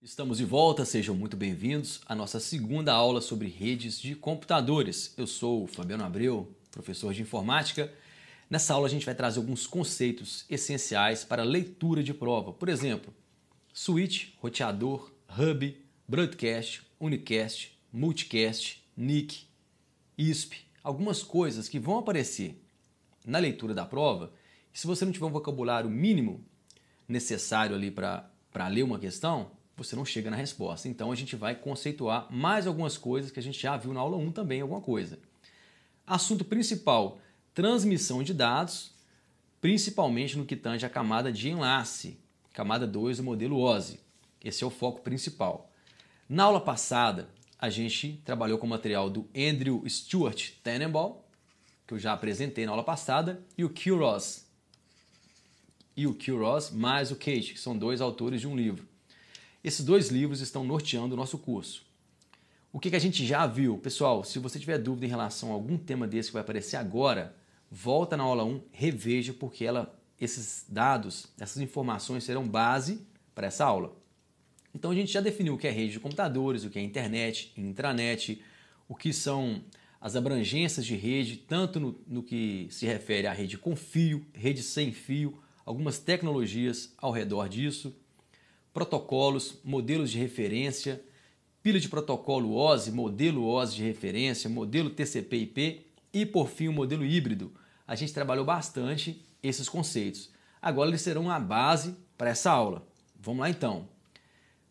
Estamos de volta, sejam muito bem-vindos à nossa segunda aula sobre redes de computadores. Eu sou o Fabiano Abreu, professor de informática. Nessa aula a gente vai trazer alguns conceitos essenciais para leitura de prova. Por exemplo, switch, roteador, hub, broadcast, unicast, multicast, NIC, ISP, algumas coisas que vão aparecer na leitura da prova. se você não tiver um vocabulário mínimo necessário ali para ler uma questão, você não chega na resposta. Então a gente vai conceituar mais algumas coisas que a gente já viu na aula 1 também, alguma coisa. Assunto principal: transmissão de dados, principalmente no que tange à camada de enlace, camada 2 do modelo OSI. Esse é o foco principal. Na aula passada, a gente trabalhou com o material do Andrew Stuart Tenenbaum, que eu já apresentei na aula passada, e o Q. Ross. E o Q. Ross mais o Cage, que são dois autores de um livro. Esses dois livros estão norteando o nosso curso. O que, que a gente já viu? Pessoal, se você tiver dúvida em relação a algum tema desse que vai aparecer agora, volta na aula 1, reveja, porque ela, esses dados, essas informações serão base para essa aula. Então a gente já definiu o que é rede de computadores, o que é internet, intranet, o que são as abrangências de rede, tanto no, no que se refere à rede com fio, rede sem fio, algumas tecnologias ao redor disso protocolos, modelos de referência, pilha de protocolo OSI, modelo OSI de referência, modelo TCP/IP e por fim o modelo híbrido. A gente trabalhou bastante esses conceitos. Agora eles serão a base para essa aula. Vamos lá então.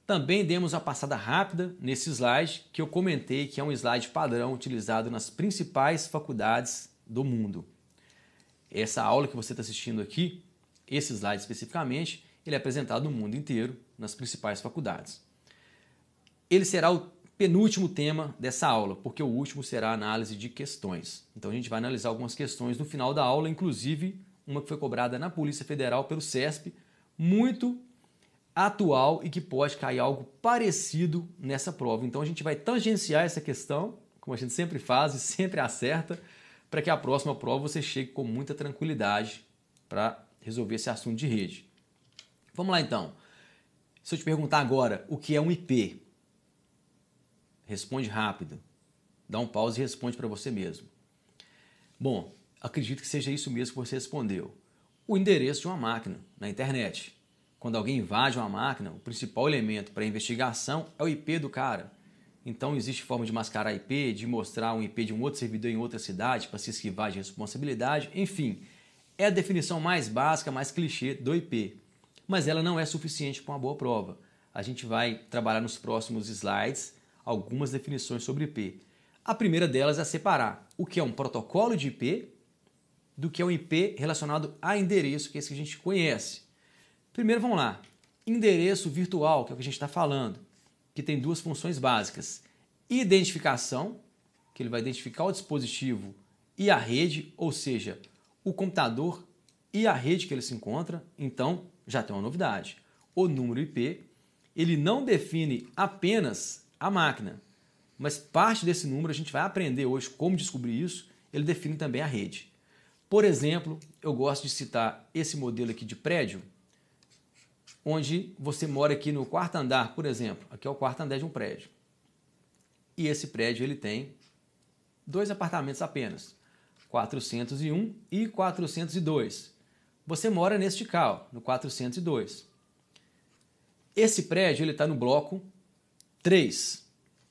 Também demos a passada rápida nesse slide que eu comentei que é um slide padrão utilizado nas principais faculdades do mundo. Essa aula que você está assistindo aqui, esse slide especificamente, ele é apresentado no mundo inteiro, nas principais faculdades. Ele será o penúltimo tema dessa aula, porque o último será a análise de questões. Então a gente vai analisar algumas questões no final da aula, inclusive uma que foi cobrada na Polícia Federal pelo CESP, muito atual e que pode cair algo parecido nessa prova. Então a gente vai tangenciar essa questão, como a gente sempre faz e sempre acerta, para que a próxima prova você chegue com muita tranquilidade para resolver esse assunto de rede. Vamos lá então. Se eu te perguntar agora o que é um IP, responde rápido. Dá um pause e responde para você mesmo. Bom, acredito que seja isso mesmo que você respondeu. O endereço de uma máquina na internet. Quando alguém invade uma máquina, o principal elemento para investigação é o IP do cara. Então existe forma de mascarar IP, de mostrar um IP de um outro servidor em outra cidade para se esquivar de responsabilidade, enfim. É a definição mais básica, mais clichê do IP mas ela não é suficiente para uma boa prova. A gente vai trabalhar nos próximos slides algumas definições sobre IP. A primeira delas é separar o que é um protocolo de IP do que é um IP relacionado a endereço, que é esse que a gente conhece. Primeiro, vamos lá. Endereço virtual, que é o que a gente está falando, que tem duas funções básicas. Identificação, que ele vai identificar o dispositivo e a rede, ou seja, o computador e a rede que ele se encontra. Então, já tem uma novidade. O número IP, ele não define apenas a máquina, mas parte desse número a gente vai aprender hoje como descobrir isso, ele define também a rede. Por exemplo, eu gosto de citar esse modelo aqui de prédio, onde você mora aqui no quarto andar, por exemplo. Aqui é o quarto andar de um prédio. E esse prédio ele tem dois apartamentos apenas, 401 e 402. Você mora neste CAL, no 402. Esse prédio ele está no bloco 3.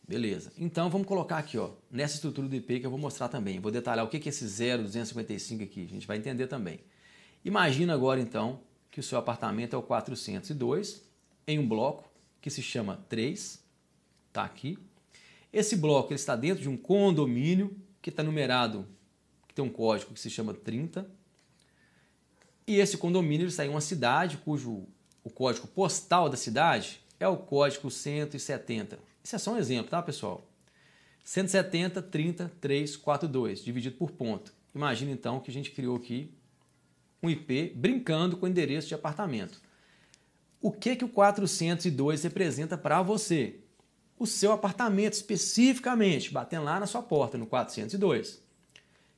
Beleza. Então vamos colocar aqui, ó, nessa estrutura do IP que eu vou mostrar também. Vou detalhar o que é esse 0,255 aqui, a gente vai entender também. Imagina agora então que o seu apartamento é o 402 em um bloco que se chama 3, tá aqui. Esse bloco ele está dentro de um condomínio que está numerado, que tem um código que se chama 30. E esse condomínio está em uma cidade cujo o código postal da cidade é o código 170. Isso é só um exemplo, tá, pessoal? 170 30 3 4 2 dividido por ponto. Imagina então que a gente criou aqui um IP brincando com endereço de apartamento. O que que o 402 representa para você? O seu apartamento especificamente, batendo lá na sua porta no 402.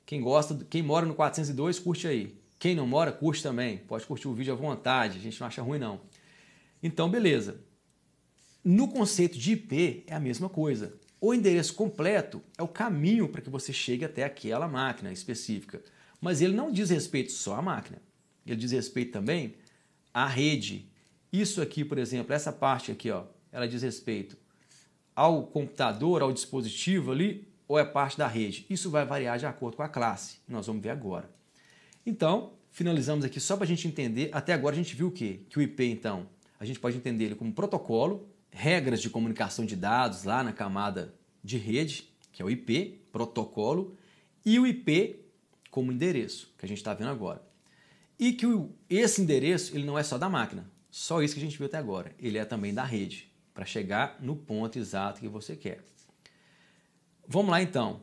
Quem gosta, quem mora no 402, curte aí. Quem não mora, curte também. Pode curtir o vídeo à vontade, a gente não acha ruim, não. Então, beleza. No conceito de IP é a mesma coisa. O endereço completo é o caminho para que você chegue até aquela máquina específica. Mas ele não diz respeito só à máquina. Ele diz respeito também à rede. Isso aqui, por exemplo, essa parte aqui, ó, ela diz respeito ao computador, ao dispositivo ali, ou é parte da rede? Isso vai variar de acordo com a classe. Nós vamos ver agora. Então, finalizamos aqui só para a gente entender. Até agora a gente viu o quê? Que o IP, então, a gente pode entender ele como protocolo, regras de comunicação de dados lá na camada de rede, que é o IP, protocolo, e o IP como endereço, que a gente está vendo agora. E que o, esse endereço ele não é só da máquina, só isso que a gente viu até agora. Ele é também da rede, para chegar no ponto exato que você quer. Vamos lá então.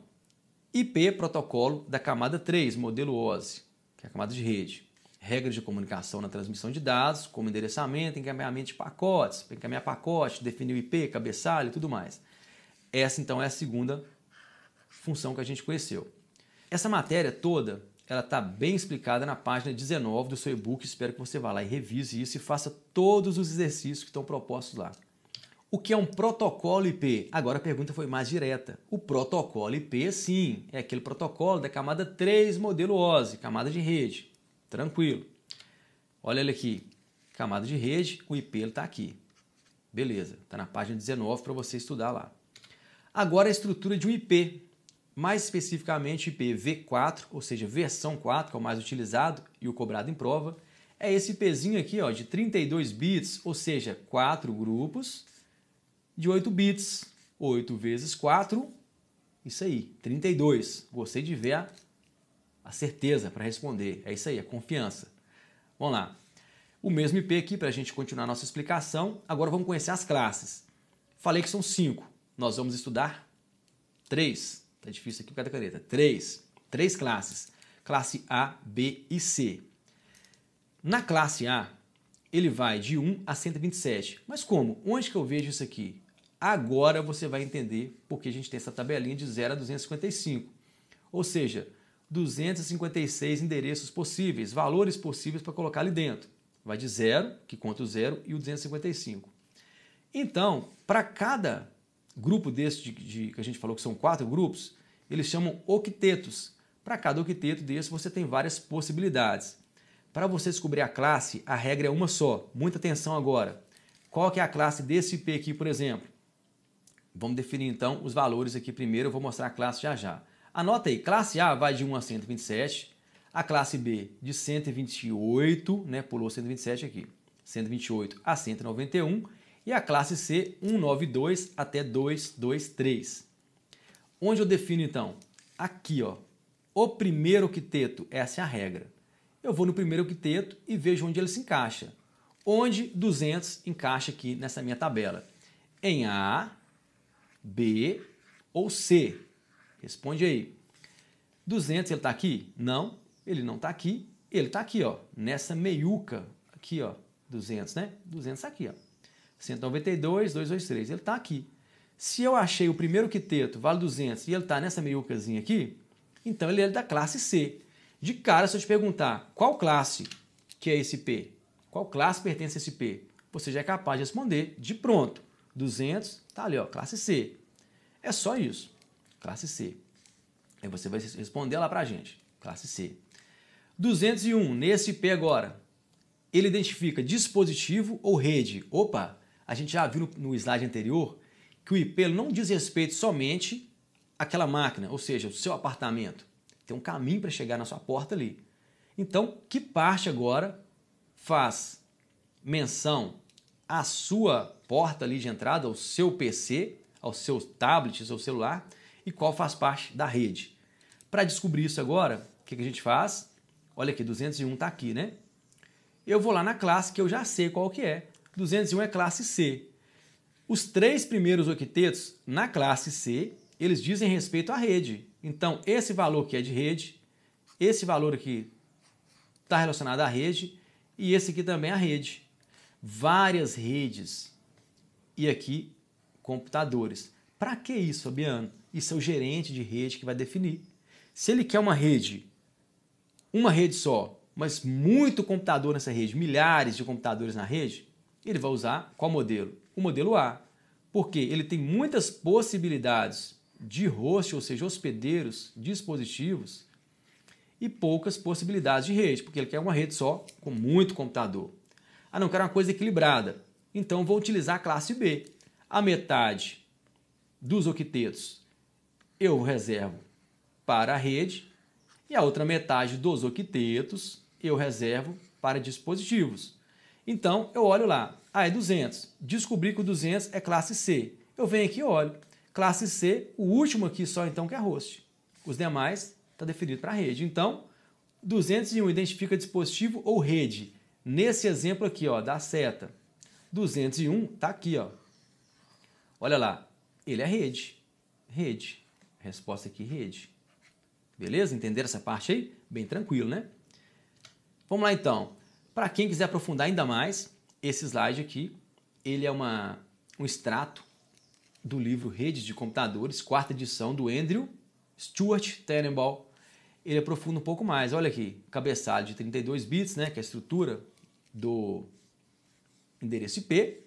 IP protocolo da camada 3, modelo OSI que é a camada de rede. Regras de comunicação na transmissão de dados, como endereçamento, encaminhamento de pacotes, encaminhar pacote, definir o IP, cabeçalho e tudo mais. Essa, então, é a segunda função que a gente conheceu. Essa matéria toda ela está bem explicada na página 19 do seu e-book. Espero que você vá lá e revise isso e faça todos os exercícios que estão propostos lá. O que é um protocolo IP? Agora a pergunta foi mais direta. O protocolo IP, sim, é aquele protocolo da camada 3, modelo OSI, camada de rede. Tranquilo. Olha ele aqui. Camada de rede, o IP está aqui. Beleza, está na página 19 para você estudar lá. Agora a estrutura de um IP. Mais especificamente, IPv4, ou seja, versão 4, que é o mais utilizado e o cobrado em prova, é esse IPzinho aqui ó, de 32 bits, ou seja, quatro grupos de 8 bits. 8 vezes 4, isso aí, 32. Gostei de ver a, a certeza para responder. É isso aí, a confiança. Vamos lá. O mesmo IP aqui para a gente continuar a nossa explicação. Agora vamos conhecer as classes. Falei que são 5. Nós vamos estudar 3. Tá difícil aqui por causa da caneta. 3. 3 classes. Classe A, B e C. Na classe A, ele vai de 1 a 127. Mas como? Onde que eu vejo isso aqui? Agora você vai entender porque a gente tem essa tabelinha de 0 a 255. Ou seja, 256 endereços possíveis, valores possíveis para colocar ali dentro. Vai de 0, que conta o 0, e o 255. Então, para cada grupo desse de, de, que a gente falou que são quatro grupos, eles chamam octetos. Para cada octeto desse, você tem várias possibilidades. Para você descobrir a classe, a regra é uma só. Muita atenção agora. Qual que é a classe desse IP aqui, por exemplo? Vamos definir então os valores aqui primeiro, eu vou mostrar a classe já já. Anota aí, classe A vai de 1 a 127, a classe B de 128, né, pulou 127 aqui, 128 a 191, e a classe C 192 até 223. Onde eu defino então? Aqui, ó, o primeiro octeto, essa é a regra. Eu vou no primeiro octeto e vejo onde ele se encaixa. Onde 200 encaixa aqui nessa minha tabela? Em A, B ou C? Responde aí. 200 ele está aqui? Não, ele não está aqui. Ele está aqui, ó, nessa meiuca aqui, ó, 200, né? 200 tá aqui, ó. 192, 223, ele está aqui. Se eu achei o primeiro quiteto vale 200 e ele está nessa meiucazinha aqui, então ele é da classe C. De cara, se eu te perguntar qual classe que é esse P, qual classe pertence a esse P, você já é capaz de responder de pronto. 200 está ali, ó, classe C. É só isso. Classe C. Aí você vai responder lá para a gente. Classe C. 201, nesse IP agora. Ele identifica dispositivo ou rede. Opa, a gente já viu no slide anterior que o IP não diz respeito somente àquela máquina, ou seja, o seu apartamento. Tem um caminho para chegar na sua porta ali. Então, que parte agora faz menção à sua porta ali de entrada, ao seu PC, ao seu tablet, ao seu celular, e qual faz parte da rede. Para descobrir isso agora, o que, que a gente faz? Olha aqui, 201 está aqui, né? Eu vou lá na classe que eu já sei qual que é. 201 é classe C. Os três primeiros octetos na classe C, eles dizem respeito à rede. Então, esse valor que é de rede, esse valor aqui está relacionado à rede e esse aqui também à rede. Várias redes. E aqui computadores. Para que isso, Fabiano? Isso é o gerente de rede que vai definir. Se ele quer uma rede, uma rede só, mas muito computador nessa rede, milhares de computadores na rede, ele vai usar qual modelo? O modelo A. Porque ele tem muitas possibilidades de host, ou seja, hospedeiros, dispositivos, e poucas possibilidades de rede, porque ele quer uma rede só com muito computador. Ah, não, quero uma coisa equilibrada. Então vou utilizar a classe B, a metade dos octetos eu reservo para a rede e a outra metade dos octetos eu reservo para dispositivos. Então, eu olho lá, ah, é 200. Descobri que o 200 é classe C. Eu venho aqui e olho. Classe C, o último aqui só então que é host. Os demais está definido para rede. Então, 201 identifica dispositivo ou rede. Nesse exemplo aqui, ó, da seta. 201 está aqui, ó, Olha lá, ele é rede. Rede. Resposta aqui, rede. Beleza? Entender essa parte aí? Bem tranquilo, né? Vamos lá então. Para quem quiser aprofundar ainda mais, esse slide aqui, ele é uma, um extrato do livro Redes de Computadores, quarta edição, do Andrew Stuart Tenenbaum. Ele aprofunda um pouco mais. Olha aqui, cabeçalho de 32 bits, né, que é a estrutura do endereço IP,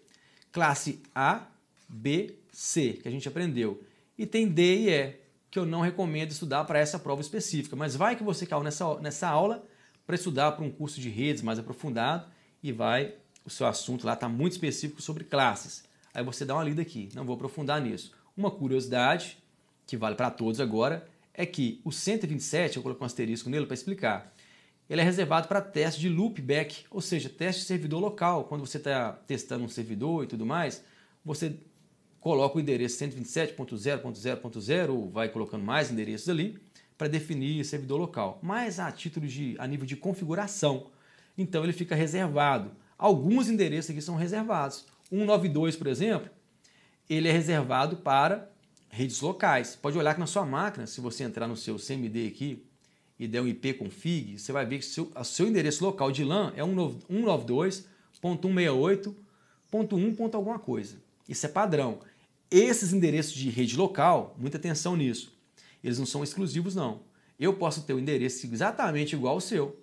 classe A B, C, que a gente aprendeu. E tem D e E, que eu não recomendo estudar para essa prova específica, mas vai que você caiu é nessa, nessa aula para estudar para um curso de redes mais aprofundado e vai, o seu assunto lá está muito específico sobre classes. Aí você dá uma lida aqui, não vou aprofundar nisso. Uma curiosidade, que vale para todos agora, é que o 127, eu coloquei um asterisco nele para explicar, ele é reservado para teste de loopback, ou seja, teste de servidor local. Quando você está testando um servidor e tudo mais, você coloca o endereço 127.0.0.0 ou vai colocando mais endereços ali para definir servidor local, mas a título de a nível de configuração. Então ele fica reservado. Alguns endereços aqui são reservados. 192, por exemplo, ele é reservado para redes locais. Pode olhar que na sua máquina, se você entrar no seu CMD aqui e der um ipconfig, você vai ver que o seu, o seu endereço local de LAN é 192.168.1. alguma coisa. Isso é padrão. Esses endereços de rede local, muita atenção nisso. Eles não são exclusivos, não. Eu posso ter o um endereço exatamente igual ao seu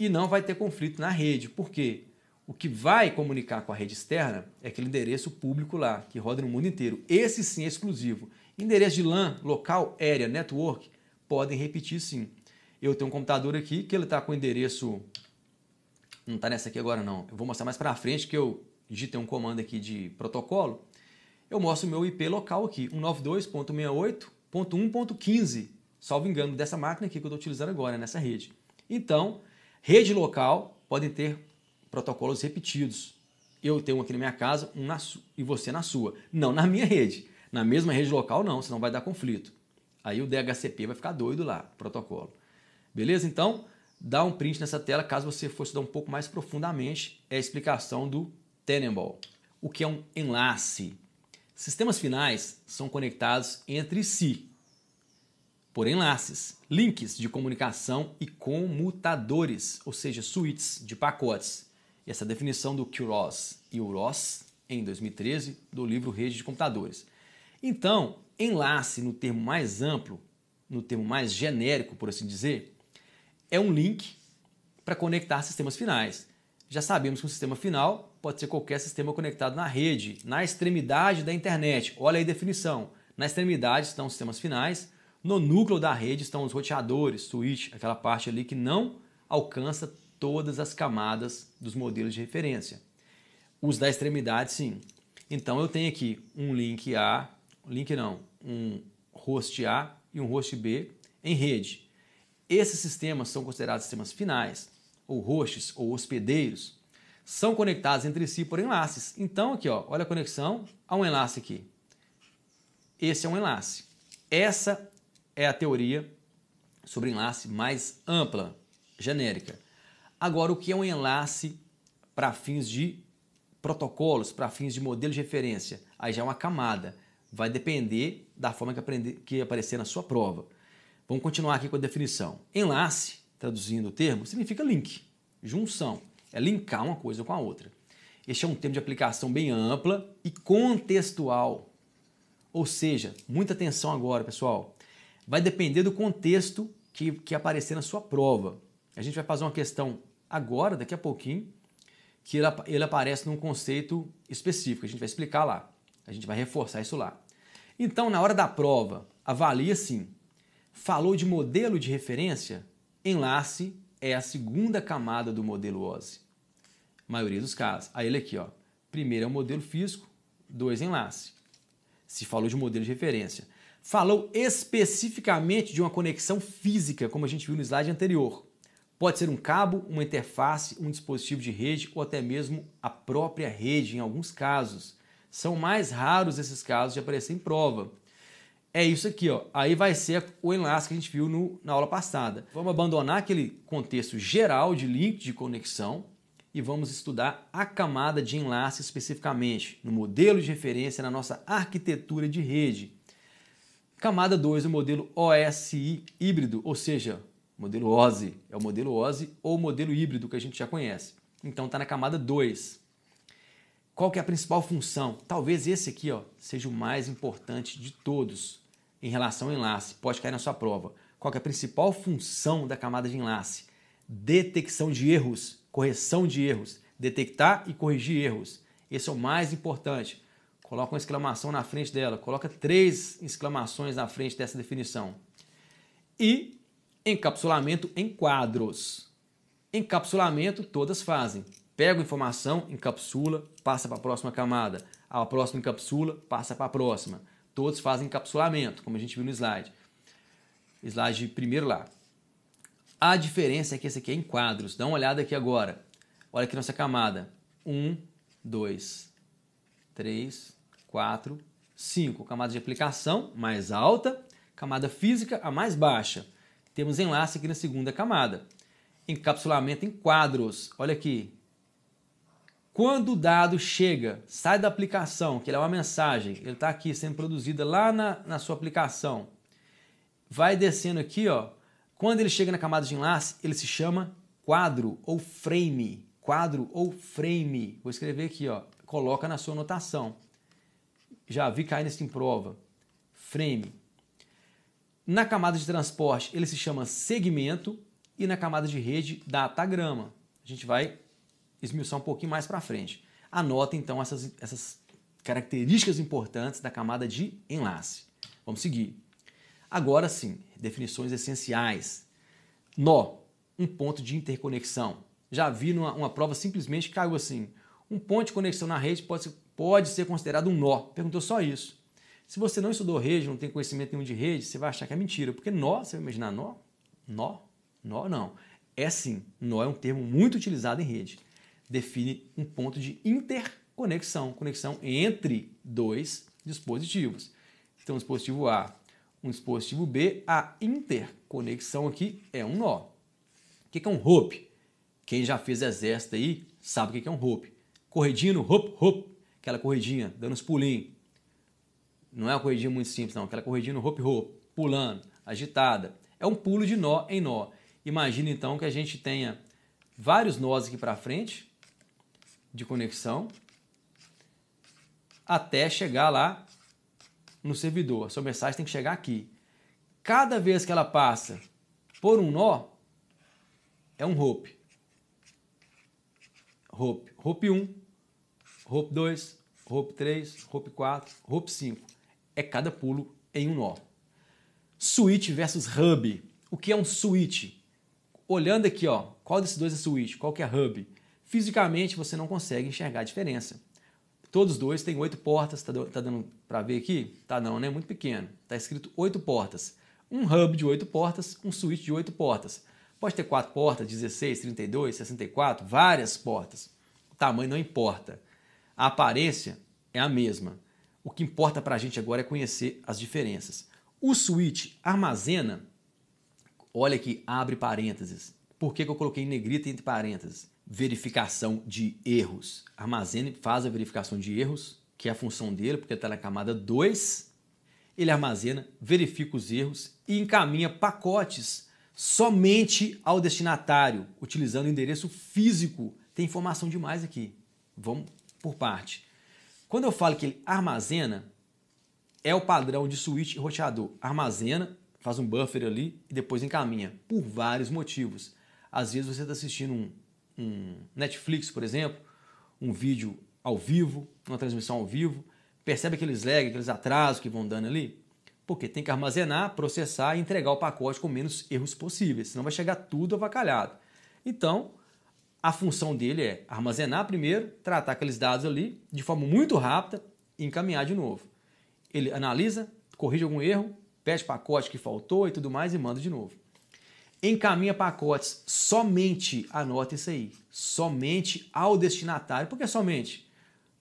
e não vai ter conflito na rede, porque o que vai comunicar com a rede externa é aquele endereço público lá, que roda no mundo inteiro. Esse sim é exclusivo. Endereço de LAN, local, area, network, podem repetir sim. Eu tenho um computador aqui que ele está com endereço. Não está nessa aqui agora, não. Eu vou mostrar mais para frente que eu digitei um comando aqui de protocolo eu mostro o meu IP local aqui, 192.68.1.15, salvo engano, dessa máquina aqui que eu estou utilizando agora, nessa rede. Então, rede local podem ter protocolos repetidos. Eu tenho um aqui na minha casa um na e você na sua. Não, na minha rede. Na mesma rede local não, senão vai dar conflito. Aí o DHCP vai ficar doido lá, protocolo. Beleza? Então, dá um print nessa tela caso você fosse estudar um pouco mais profundamente é a explicação do Tenable. O que é um enlace? Sistemas finais são conectados entre si por enlaces, links de comunicação e comutadores, ou seja, suítes de pacotes. E essa definição do QROS e o ROS em 2013 do livro Rede de Computadores. Então, enlace no termo mais amplo, no termo mais genérico, por assim dizer, é um link para conectar sistemas finais. Já sabemos que um sistema final pode ser qualquer sistema conectado na rede, na extremidade da internet. Olha aí a definição. Na extremidade estão os sistemas finais, no núcleo da rede estão os roteadores, switch, aquela parte ali que não alcança todas as camadas dos modelos de referência. Os da extremidade, sim. Então eu tenho aqui um link A, link não, um host A e um host B em rede. Esses sistemas são considerados sistemas finais, ou hosts, ou hospedeiros são conectadas entre si por enlaces. Então, aqui, ó, olha a conexão, há um enlace aqui. Esse é um enlace. Essa é a teoria sobre enlace mais ampla, genérica. Agora, o que é um enlace para fins de protocolos, para fins de modelo de referência? Aí já é uma camada. Vai depender da forma que, aprender, que aparecer na sua prova. Vamos continuar aqui com a definição. Enlace, traduzindo o termo, significa link, junção é linkar uma coisa com a outra. Este é um termo de aplicação bem ampla e contextual. Ou seja, muita atenção agora, pessoal. Vai depender do contexto que, que aparecer na sua prova. A gente vai fazer uma questão agora, daqui a pouquinho, que ele, ele aparece num conceito específico. A gente vai explicar lá. A gente vai reforçar isso lá. Então, na hora da prova, avalie assim. Falou de modelo de referência? Enlace é a segunda camada do modelo OSI maioria dos casos. Aí ele aqui, ó. Primeiro é o modelo físico, dois enlace. Se falou de modelo de referência. Falou especificamente de uma conexão física, como a gente viu no slide anterior. Pode ser um cabo, uma interface, um dispositivo de rede ou até mesmo a própria rede, em alguns casos. São mais raros esses casos de aparecer em prova. É isso aqui, ó. Aí vai ser o enlace que a gente viu no, na aula passada. Vamos abandonar aquele contexto geral de link de conexão e vamos estudar a camada de enlace especificamente, no modelo de referência, na nossa arquitetura de rede. Camada 2, o modelo OSI híbrido, ou seja, modelo OSI, é o modelo OSI ou modelo híbrido que a gente já conhece. Então está na camada 2. Qual que é a principal função? Talvez esse aqui ó, seja o mais importante de todos em relação ao enlace, pode cair na sua prova. Qual que é a principal função da camada de enlace? Detecção de erros correção de erros, detectar e corrigir erros. Esse é o mais importante. Coloca uma exclamação na frente dela, coloca três exclamações na frente dessa definição. E encapsulamento em quadros. Encapsulamento todas fazem. Pega a informação, encapsula, passa para a próxima camada. A próxima encapsula, passa para a próxima. Todos fazem encapsulamento, como a gente viu no slide. Slide primeiro lá. A diferença é que esse aqui é em quadros. Dá uma olhada aqui agora. Olha aqui nossa camada. 1, 2, 3, 4, 5. Camada de aplicação mais alta, camada física a mais baixa. Temos enlace aqui na segunda camada. Encapsulamento em quadros. Olha aqui. Quando o dado chega, sai da aplicação, que ele é uma mensagem, ele está aqui sendo produzida lá na, na sua aplicação. Vai descendo aqui, ó quando ele chega na camada de enlace, ele se chama quadro ou frame. Quadro ou frame. Vou escrever aqui, ó. Coloca na sua notação. Já vi cair nesse em prova. Frame. Na camada de transporte, ele se chama segmento e na camada de rede, datagrama. A gente vai esmiuçar um pouquinho mais para frente. Anota então essas, essas características importantes da camada de enlace. Vamos seguir. Agora sim, definições essenciais. Nó, um ponto de interconexão. Já vi numa, uma prova simplesmente que caiu assim. Um ponto de conexão na rede pode, pode ser considerado um nó. Perguntou só isso. Se você não estudou rede, não tem conhecimento nenhum de rede, você vai achar que é mentira. Porque nó, você vai imaginar nó? Nó? Nó não. É sim, nó é um termo muito utilizado em rede. Define um ponto de interconexão, conexão entre dois dispositivos. Então, dispositivo A um dispositivo B, a interconexão aqui é um nó. O que é um rope? Quem já fez exército aí sabe o que é um rope. Corridinho no hop, hop, aquela corridinha, dando os pulinhos. Não é uma corridinha muito simples, não. Aquela corridinha no hop, hop, pulando, agitada. É um pulo de nó em nó. Imagina então que a gente tenha vários nós aqui para frente de conexão até chegar lá no servidor. A sua mensagem tem que chegar aqui. Cada vez que ela passa por um nó, é um rope. Rope. Rope 1, rope 2, rope 3, rope 4, rope 5. É cada pulo em um nó. Switch versus hub. O que é um switch? Olhando aqui, ó, qual desses dois é switch? Qual que é hub? Fisicamente você não consegue enxergar a diferença. Todos dois têm oito portas, está tá dando para ver aqui? Tá não, né? Muito pequeno. tá escrito oito portas. Um hub de oito portas, um switch de oito portas. Pode ter quatro portas, 16, 32, 64, várias portas. O tamanho não importa. A aparência é a mesma. O que importa para a gente agora é conhecer as diferenças. O switch armazena, olha aqui, abre parênteses. Por que, que eu coloquei negrita entre parênteses? Verificação de erros. Armazena faz a verificação de erros que é a função dele, porque está na camada 2, ele armazena, verifica os erros e encaminha pacotes somente ao destinatário, utilizando o endereço físico. Tem informação demais aqui. Vamos por parte. Quando eu falo que ele armazena, é o padrão de switch e roteador. Armazena, faz um buffer ali e depois encaminha, por vários motivos. Às vezes você está assistindo um, um Netflix, por exemplo, um vídeo ao vivo, uma transmissão ao vivo, percebe aqueles lag, aqueles atrasos que vão dando ali? Porque tem que armazenar, processar e entregar o pacote com menos erros possíveis, senão vai chegar tudo avacalhado. Então, a função dele é armazenar primeiro, tratar aqueles dados ali de forma muito rápida e encaminhar de novo. Ele analisa, corrige algum erro, pede pacote que faltou e tudo mais e manda de novo. Encaminha pacotes somente, anota isso aí, somente ao destinatário. Por que somente?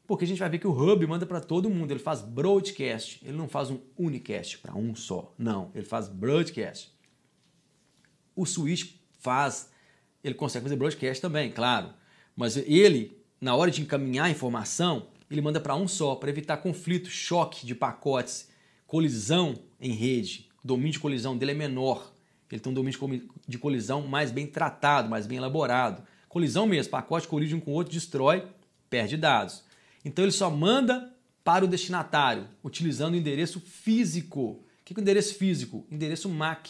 Porque a gente vai ver que o Hub manda para todo mundo, ele faz broadcast, ele não faz um unicast para um só, não, ele faz broadcast. O Switch faz, ele consegue fazer broadcast também, claro, mas ele, na hora de encaminhar a informação, ele manda para um só, para evitar conflito, choque de pacotes, colisão em rede. O domínio de colisão dele é menor, ele tem um domínio de colisão mais bem tratado, mais bem elaborado. Colisão mesmo, pacote colide um com o outro, destrói, perde dados. Então ele só manda para o destinatário, utilizando o endereço físico. O que é o endereço físico? Endereço MAC.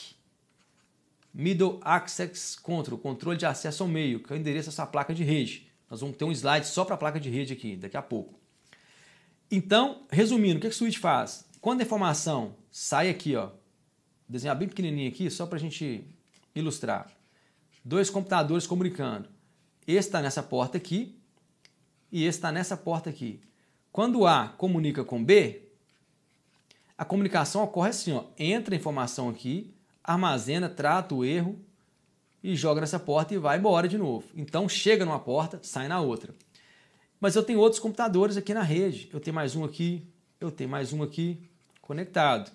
Middle Access Control, controle de acesso ao meio, que é o endereço dessa placa de rede. Nós vamos ter um slide só para a placa de rede aqui, daqui a pouco. Então, resumindo, o que, é que a switch faz? Quando a informação sai aqui, ó, desenhar bem pequenininho aqui, só para a gente ilustrar. Dois computadores comunicando. Esse está nessa porta aqui, e esse está nessa porta aqui. Quando A comunica com B, a comunicação ocorre assim: ó, entra a informação aqui, armazena, trata o erro e joga nessa porta e vai embora de novo. Então chega numa porta, sai na outra. Mas eu tenho outros computadores aqui na rede. Eu tenho mais um aqui, eu tenho mais um aqui conectado.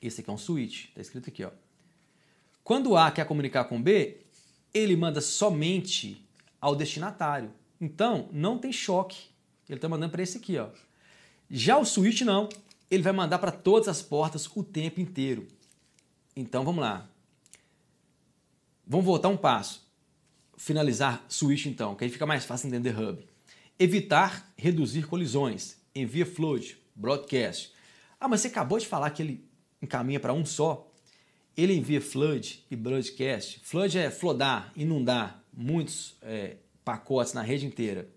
Esse aqui é um switch, está escrito aqui. Ó. Quando A quer comunicar com B, ele manda somente ao destinatário. Então, não tem choque. Ele está mandando para esse aqui, ó. Já o switch não, ele vai mandar para todas as portas o tempo inteiro. Então, vamos lá. Vamos voltar um passo. Finalizar switch então, que aí fica mais fácil entender hub. Evitar reduzir colisões. Envia float, broadcast. Ah, mas você acabou de falar que ele encaminha para um só? ele envia flood e broadcast. Flood é flodar, inundar. Muitos é, pacotes na rede inteira,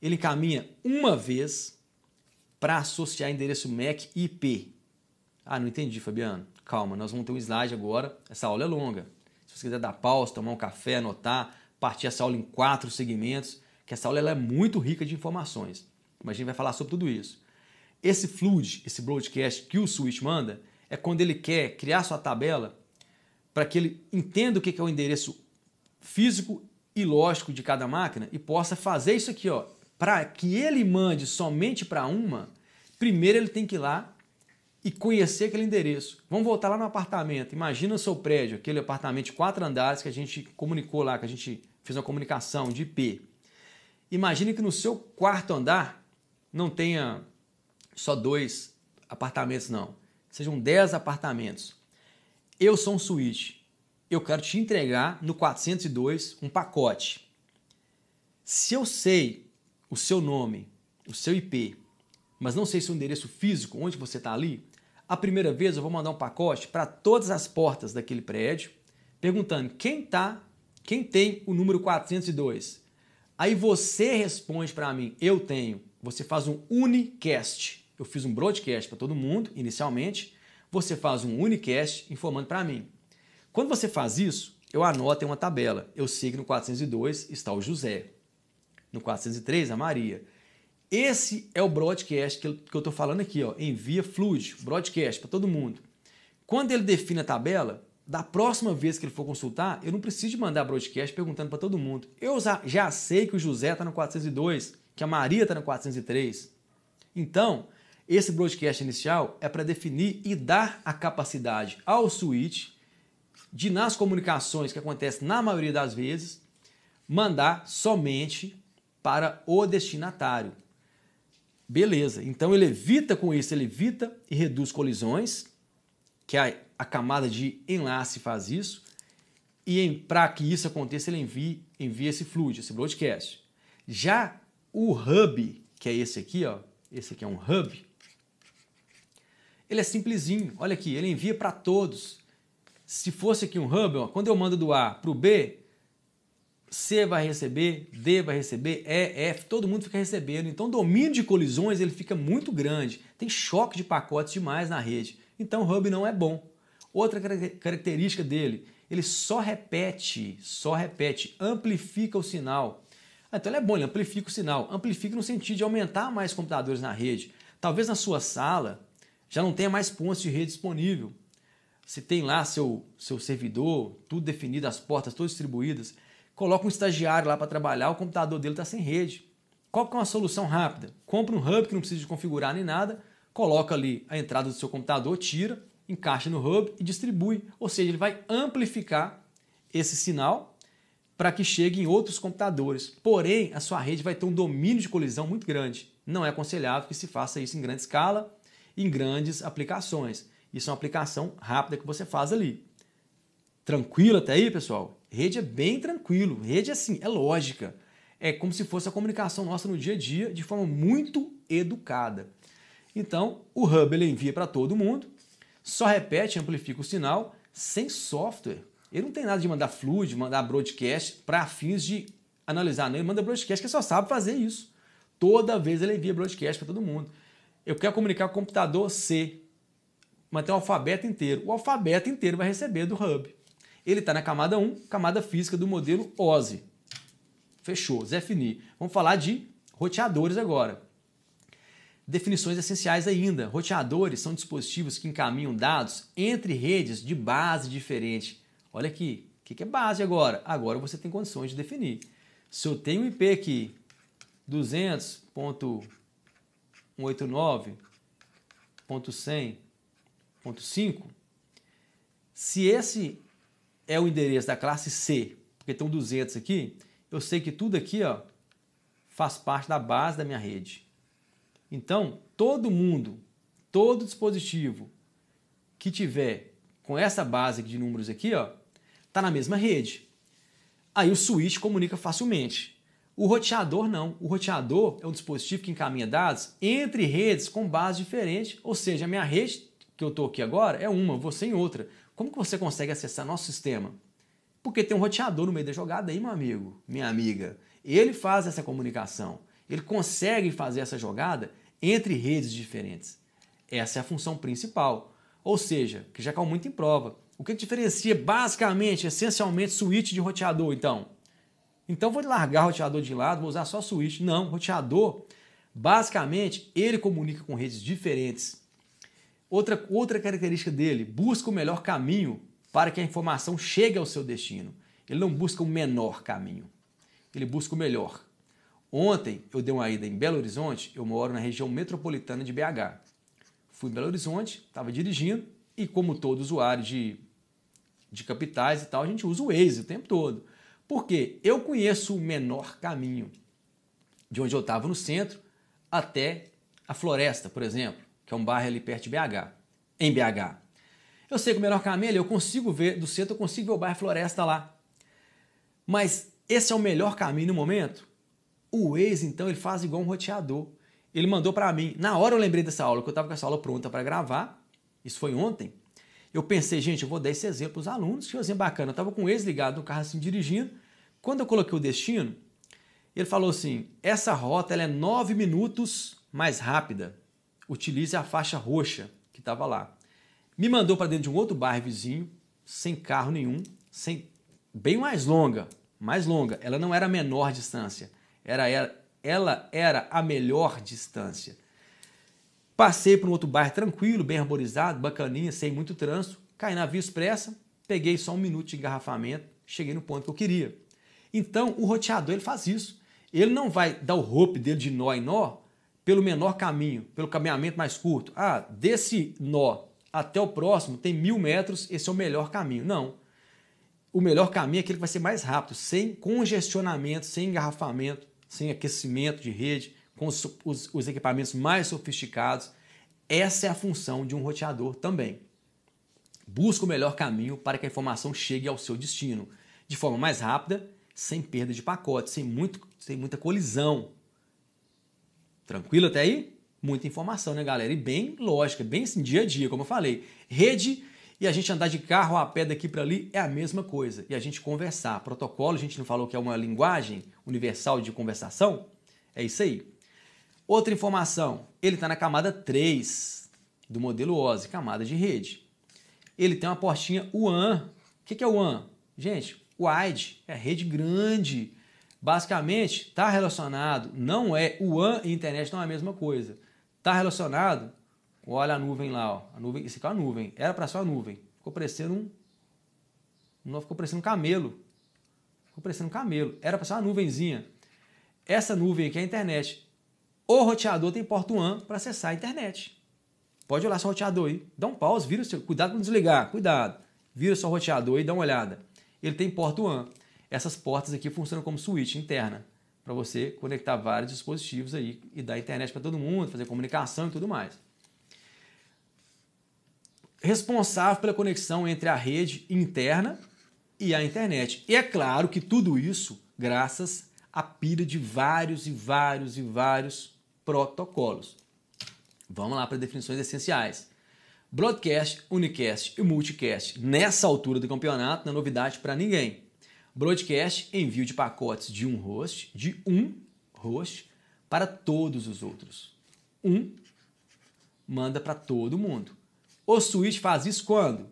ele caminha uma vez para associar endereço MAC e IP. Ah, não entendi, Fabiano. Calma, nós vamos ter um slide agora. Essa aula é longa. Se você quiser dar pausa, tomar um café, anotar, partir essa aula em quatro segmentos, que essa aula é muito rica de informações. Mas a gente vai falar sobre tudo isso. Esse flood, esse broadcast que o switch manda, é quando ele quer criar sua tabela para que ele entenda o que é o endereço físico e lógico de cada máquina e possa fazer isso aqui, ó, para que ele mande somente para uma, primeiro ele tem que ir lá e conhecer aquele endereço. Vamos voltar lá no apartamento. Imagina o seu prédio, aquele apartamento de quatro andares que a gente comunicou lá, que a gente fez uma comunicação de IP. Imagine que no seu quarto andar não tenha só dois apartamentos, não. Sejam dez apartamentos. Eu sou um suíte eu quero te entregar no 402 um pacote. Se eu sei o seu nome, o seu IP, mas não sei seu endereço físico, onde você está ali, a primeira vez eu vou mandar um pacote para todas as portas daquele prédio, perguntando quem tá, quem tem o número 402. Aí você responde para mim, eu tenho. Você faz um unicast. Eu fiz um broadcast para todo mundo inicialmente. Você faz um unicast informando para mim. Quando você faz isso, eu anoto em uma tabela. Eu sei que no 402 está o José, no 403 a Maria. Esse é o broadcast que eu estou falando aqui, ó. envia fluid, broadcast para todo mundo. Quando ele define a tabela, da próxima vez que ele for consultar, eu não preciso mandar broadcast perguntando para todo mundo. Eu já sei que o José está no 402, que a Maria está no 403. Então, esse broadcast inicial é para definir e dar a capacidade ao switch de nas comunicações que acontece na maioria das vezes, mandar somente para o destinatário. Beleza. Então ele evita com isso, ele evita e reduz colisões, que a, a camada de enlace faz isso. E para que isso aconteça, ele envia, envia esse fluid, esse broadcast. Já o hub, que é esse aqui, ó, esse aqui é um hub, ele é simplesinho. Olha aqui, ele envia para todos se fosse aqui um hub, ó, quando eu mando do A para o B, C vai receber, D vai receber, E, F, todo mundo fica recebendo. Então, o domínio de colisões ele fica muito grande. Tem choque de pacotes demais na rede. Então, o hub não é bom. Outra característica dele, ele só repete, só repete, amplifica o sinal. Ah, então, ele é bom, ele amplifica o sinal. Amplifica no sentido de aumentar mais computadores na rede. Talvez na sua sala já não tenha mais pontos de rede disponível. Se tem lá seu, seu servidor, tudo definido, as portas todas distribuídas. Coloca um estagiário lá para trabalhar, o computador dele está sem rede. Qual que é uma solução rápida? Compra um hub que não precisa de configurar nem nada, coloca ali a entrada do seu computador, tira, encaixa no hub e distribui. Ou seja, ele vai amplificar esse sinal para que chegue em outros computadores. Porém, a sua rede vai ter um domínio de colisão muito grande. Não é aconselhável que se faça isso em grande escala, em grandes aplicações. Isso é uma aplicação rápida que você faz ali. Tranquilo até aí, pessoal? Rede é bem tranquilo. Rede, é assim, é lógica. É como se fosse a comunicação nossa no dia a dia de forma muito educada. Então, o hub ele envia para todo mundo, só repete, amplifica o sinal, sem software. Ele não tem nada de mandar fluid, mandar broadcast para fins de analisar, não. Né? Ele manda broadcast que só sabe fazer isso. Toda vez ele envia broadcast para todo mundo. Eu quero comunicar com o computador C mas tem o alfabeto inteiro. O alfabeto inteiro vai receber do hub. Ele está na camada 1, camada física do modelo OSI. Fechou, Zé Fini. Vamos falar de roteadores agora. Definições essenciais ainda. Roteadores são dispositivos que encaminham dados entre redes de base diferente. Olha aqui, o que é base agora? Agora você tem condições de definir. Se eu tenho um IP aqui 200.189.100 se esse é o endereço da classe C, porque tem um 200 aqui, eu sei que tudo aqui ó, faz parte da base da minha rede. Então, todo mundo, todo dispositivo que tiver com essa base de números aqui, ó, tá na mesma rede. Aí o switch comunica facilmente. O roteador não. O roteador é um dispositivo que encaminha dados entre redes com base diferente, ou seja, a minha rede que eu estou aqui agora é uma, você em outra. Como que você consegue acessar nosso sistema? Porque tem um roteador no meio da jogada aí, meu amigo, minha amiga. Ele faz essa comunicação. Ele consegue fazer essa jogada entre redes diferentes. Essa é a função principal. Ou seja, que já caiu muito em prova. O que diferencia basicamente, essencialmente, switch de roteador, então? Então vou largar o roteador de lado, vou usar só switch. Não, roteador, basicamente, ele comunica com redes diferentes. Outra, outra característica dele, busca o melhor caminho para que a informação chegue ao seu destino. Ele não busca o menor caminho, ele busca o melhor. Ontem eu dei uma ida em Belo Horizonte, eu moro na região metropolitana de BH. Fui em Belo Horizonte, estava dirigindo e, como todo usuário de, de capitais e tal, a gente usa o Waze o tempo todo. Porque eu conheço o menor caminho de onde eu estava no centro até a floresta, por exemplo que é um bairro ali perto de BH, em BH. Eu sei que o melhor caminho é ali, eu consigo ver do centro, eu consigo ver o bairro Floresta lá. Mas esse é o melhor caminho no momento? O ex então, ele faz igual um roteador. Ele mandou para mim, na hora eu lembrei dessa aula, que eu estava com essa aula pronta para gravar, isso foi ontem, eu pensei, gente, eu vou dar esse exemplo para os alunos, que exemplo bacana. Eu estava com o ex ligado no carro assim, dirigindo. Quando eu coloquei o destino, ele falou assim, essa rota ela é nove minutos mais rápida utilize a faixa roxa que estava lá. Me mandou para dentro de um outro bairro vizinho, sem carro nenhum, sem bem mais longa, mais longa. Ela não era a menor distância, era, ela era a melhor distância. Passei para um outro bairro tranquilo, bem arborizado, bacaninha, sem muito trânsito. Caí na via expressa, peguei só um minuto de engarrafamento, cheguei no ponto que eu queria. Então, o roteador ele faz isso. Ele não vai dar o rope dele de nó em nó pelo menor caminho, pelo caminhamento mais curto. Ah, desse nó até o próximo tem mil metros, esse é o melhor caminho. Não. O melhor caminho é aquele que vai ser mais rápido, sem congestionamento, sem engarrafamento, sem aquecimento de rede, com os, os, os equipamentos mais sofisticados. Essa é a função de um roteador também. Busca o melhor caminho para que a informação chegue ao seu destino, de forma mais rápida, sem perda de pacote, sem, muito, sem muita colisão, Tranquilo até aí? Muita informação, né, galera? E bem lógica, bem assim, dia a dia, como eu falei. Rede e a gente andar de carro a pé daqui para ali é a mesma coisa. E a gente conversar. Protocolo, a gente não falou que é uma linguagem universal de conversação? É isso aí. Outra informação, ele está na camada 3 do modelo OSI, camada de rede. Ele tem uma portinha WAN. O que, que é WAN? Gente, wide é rede grande. Basicamente, está relacionado, não é o an e internet não é a mesma coisa. Está relacionado, olha a nuvem lá, ó, a nuvem, esse aqui é a nuvem, era para ser a nuvem, ficou parecendo um, não ficou parecendo um camelo, ficou parecendo um camelo, era para ser uma nuvenzinha. Essa nuvem aqui é a internet. O roteador tem porta WAN para acessar a internet. Pode olhar seu roteador aí, dá um pause, vira o seu, cuidado para não desligar, cuidado, vira o seu roteador aí, dá uma olhada. Ele tem porta WAN. Essas portas aqui funcionam como switch interna para você conectar vários dispositivos aí e dar internet para todo mundo, fazer comunicação e tudo mais. Responsável pela conexão entre a rede interna e a internet. E é claro que tudo isso graças à pilha de vários e vários e vários protocolos. Vamos lá para definições essenciais. Broadcast, unicast e multicast, nessa altura do campeonato, não é novidade para ninguém. Broadcast, envio de pacotes de um host, de um host para todos os outros. Um manda para todo mundo. O switch faz isso quando?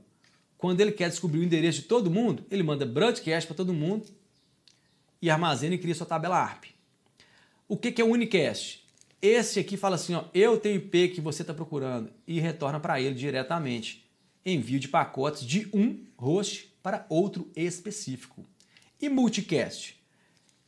Quando ele quer descobrir o endereço de todo mundo, ele manda broadcast para todo mundo e armazena e cria sua tabela ARP. O que é o unicast? Esse aqui fala assim, ó, eu tenho IP que você está procurando e retorna para ele diretamente. Envio de pacotes de um host para outro específico. E multicast?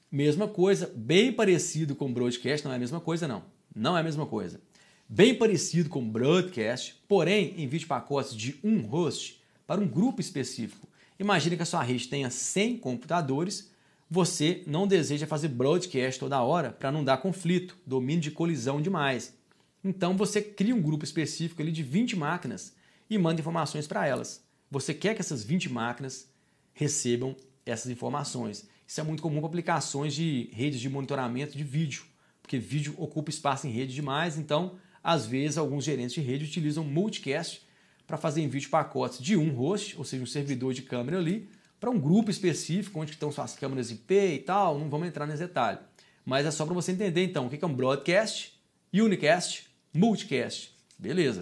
Mesma coisa, bem parecido com broadcast, não é a mesma coisa não. Não é a mesma coisa. Bem parecido com broadcast, porém envie pacotes de um host para um grupo específico. Imagina que a sua rede tenha 100 computadores, você não deseja fazer broadcast toda hora para não dar conflito, domínio de colisão demais. Então você cria um grupo específico ali de 20 máquinas e manda informações para elas. Você quer que essas 20 máquinas recebam essas informações. Isso é muito comum para aplicações de redes de monitoramento de vídeo, porque vídeo ocupa espaço em rede demais, então, às vezes, alguns gerentes de rede utilizam multicast para fazer em vídeo pacotes de um host, ou seja, um servidor de câmera ali, para um grupo específico, onde estão suas câmeras IP e tal, não vamos entrar nesse detalhe. Mas é só para você entender, então, o que é um broadcast, unicast, multicast. Beleza.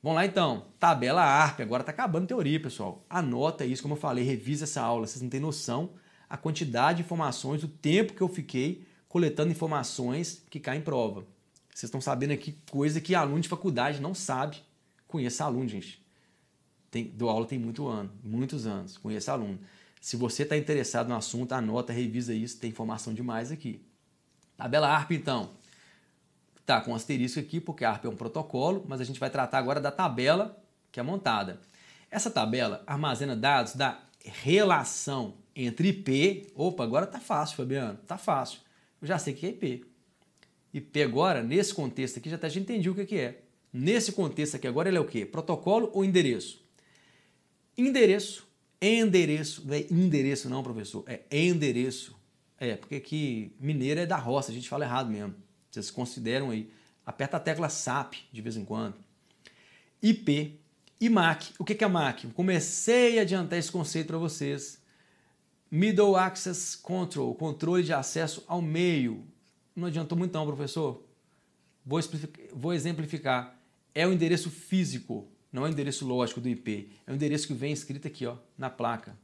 Vamos lá então. Tabela ARP, agora está acabando a teoria, pessoal. Anota isso, como eu falei, revisa essa aula. Vocês não têm noção a quantidade de informações, o tempo que eu fiquei coletando informações que caem em prova. Vocês estão sabendo aqui coisa que aluno de faculdade não sabe. Conheça aluno, gente. Tem, do aula tem muito ano, muitos anos. Conheça aluno. Se você está interessado no assunto, anota, revisa isso, tem informação demais aqui. Tabela ARP, então. Tá com um asterisco aqui, porque a ARP é um protocolo, mas a gente vai tratar agora da tabela que é montada. Essa tabela armazena dados da relação entre IP. Opa, agora tá fácil, Fabiano, tá fácil. Eu já sei o que é IP. IP agora, nesse contexto aqui, já até tá, já entendi o é que é. Nesse contexto aqui agora, ele é o quê? Protocolo ou endereço? Endereço. Endereço. Não é endereço não, professor. É endereço. É, porque aqui mineiro é da roça, a gente fala errado mesmo. Vocês consideram aí. Aperta a tecla SAP de vez em quando. IP e MAC. O que é MAC? comecei a adiantar esse conceito para vocês. Middle Access Control, controle de acesso ao meio. Não adiantou muito não, professor? Vou, vou exemplificar. É o endereço físico, não é o endereço lógico do IP. É o endereço que vem escrito aqui ó, na placa.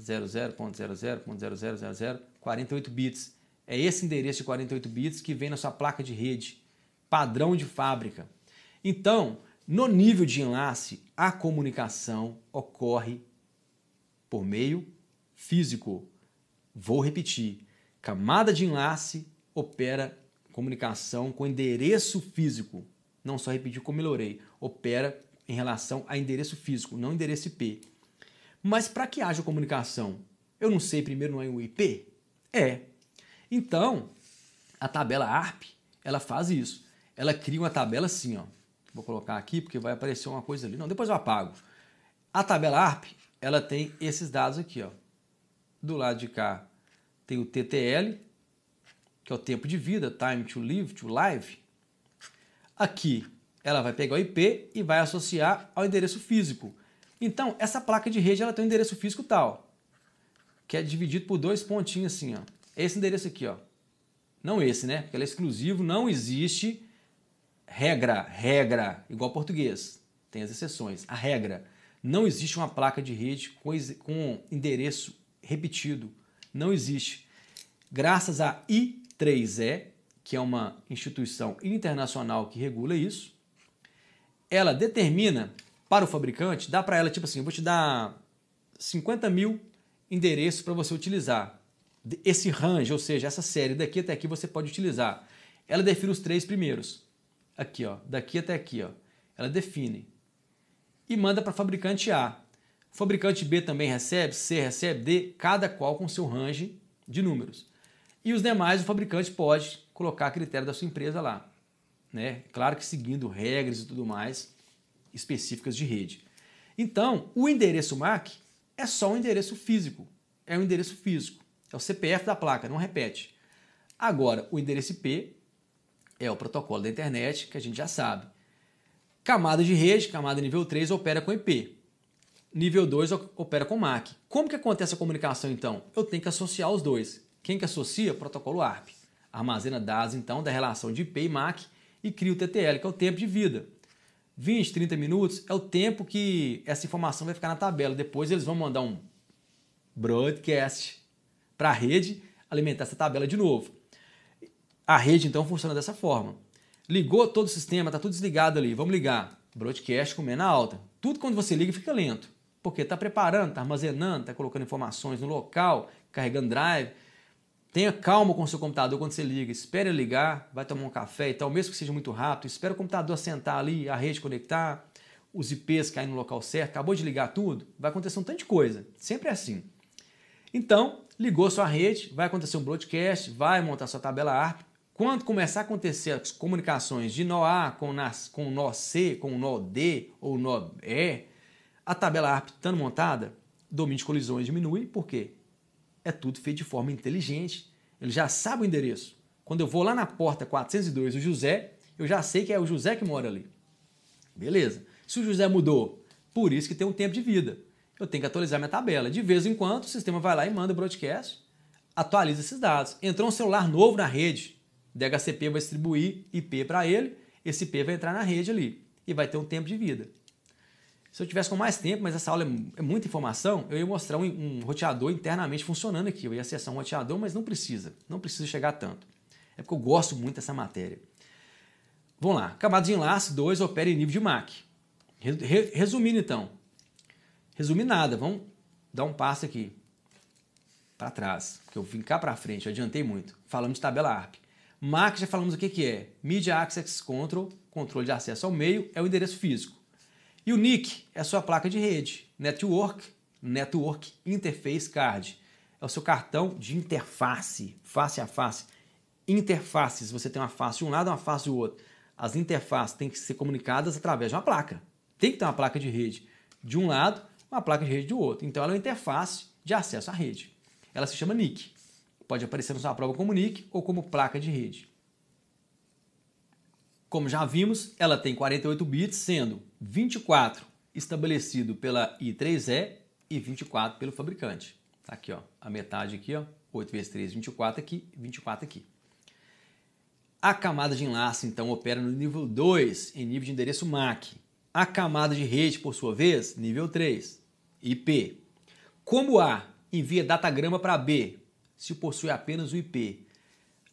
00.00.0000, 48 bits. É esse endereço de 48 bits que vem na sua placa de rede, padrão de fábrica. Então, no nível de enlace, a comunicação ocorre por meio físico. Vou repetir. Camada de enlace opera comunicação com endereço físico. Não só repetir como melhorei. Opera em relação a endereço físico, não endereço IP. Mas para que haja comunicação, eu não sei primeiro não é um IP? É. Então, a tabela ARP, ela faz isso. Ela cria uma tabela assim, ó. Vou colocar aqui porque vai aparecer uma coisa ali. Não, depois eu apago. A tabela ARP, ela tem esses dados aqui, ó. Do lado de cá tem o TTL, que é o tempo de vida, time to live, to live. Aqui ela vai pegar o IP e vai associar ao endereço físico. Então, essa placa de rede ela tem um endereço físico tal, que é dividido por dois pontinhos assim, ó. Esse endereço aqui, ó. Não esse, né? Porque ele é exclusivo, não existe regra, regra, igual português. Tem as exceções. A regra. Não existe uma placa de rede com endereço repetido. Não existe. Graças à I3E, que é uma instituição internacional que regula isso, ela determina para o fabricante, dá para ela, tipo assim, eu vou te dar 50 mil endereços para você utilizar esse range, ou seja, essa série daqui até aqui você pode utilizar. Ela define os três primeiros. Aqui, ó, daqui até aqui, ó. Ela define. E manda para fabricante A. O fabricante B também recebe, C recebe, D, cada qual com seu range de números. E os demais o fabricante pode colocar a critério da sua empresa lá. Né? Claro que seguindo regras e tudo mais específicas de rede. Então, o endereço MAC é só um endereço físico. É um endereço físico. É o CPF da placa, não repete. Agora, o endereço IP é o protocolo da internet, que a gente já sabe. Camada de rede, camada nível 3, opera com IP. Nível 2 opera com MAC. Como que acontece a comunicação então? Eu tenho que associar os dois. Quem que associa? Protocolo ARP. Armazena dados então da relação de IP e MAC e cria o TTL, que é o tempo de vida. 20, 30 minutos é o tempo que essa informação vai ficar na tabela. Depois eles vão mandar um broadcast para a rede alimentar essa tabela de novo. A rede então funciona dessa forma. Ligou todo o sistema, está tudo desligado ali. Vamos ligar. Broadcast com mena alta. Tudo quando você liga fica lento, porque está preparando, está armazenando, está colocando informações no local, carregando drive. Tenha calma com o seu computador quando você liga. Espere ligar, vai tomar um café e tal, mesmo que seja muito rápido. Espera o computador assentar ali, a rede conectar, os IPs caírem no local certo. Acabou de ligar tudo, vai acontecer um tanto de coisa. Sempre é assim. Então, ligou sua rede, vai acontecer um broadcast, vai montar sua tabela ARP. Quando começar a acontecer as comunicações de nó A com, nas, com nó C, com nó D ou nó E, a tabela ARP estando montada, o domínio de colisões diminui, porque é tudo feito de forma inteligente. Ele já sabe o endereço. Quando eu vou lá na porta 402 do José, eu já sei que é o José que mora ali. Beleza. Se o José mudou, por isso que tem um tempo de vida eu tenho que atualizar minha tabela. De vez em quando, o sistema vai lá e manda o broadcast, atualiza esses dados. Entrou um celular novo na rede, DHCP vai distribuir IP para ele, esse IP vai entrar na rede ali e vai ter um tempo de vida. Se eu tivesse com mais tempo, mas essa aula é, é muita informação, eu ia mostrar um, um roteador internamente funcionando aqui. Eu ia acessar um roteador, mas não precisa, não precisa chegar tanto. É porque eu gosto muito dessa matéria. Vamos lá, camada de enlace 2 opera em nível de MAC. Resumindo então, resumir nada. Vamos dar um passo aqui para trás, porque eu vim cá para frente, eu adiantei muito. Falamos de tabela ARP. MAC já falamos o que, que é. Media Access Control, controle de acesso ao meio, é o endereço físico. E o NIC é a sua placa de rede. Network, Network Interface Card. É o seu cartão de interface, face a face. Interfaces, você tem uma face de um lado, uma face do outro. As interfaces têm que ser comunicadas através de uma placa. Tem que ter uma placa de rede de um lado uma placa de rede do outro. Então ela é uma interface de acesso à rede. Ela se chama NIC. Pode aparecer na sua prova como NIC ou como placa de rede. Como já vimos, ela tem 48 bits, sendo 24 estabelecido pela I3E e 24 pelo fabricante. Tá aqui, ó, a metade aqui, ó, 8 vezes 3, 24 aqui, 24 aqui. A camada de enlace, então, opera no nível 2, em nível de endereço MAC. A camada de rede, por sua vez, nível 3. IP. Como A envia datagrama para B, se possui apenas o IP.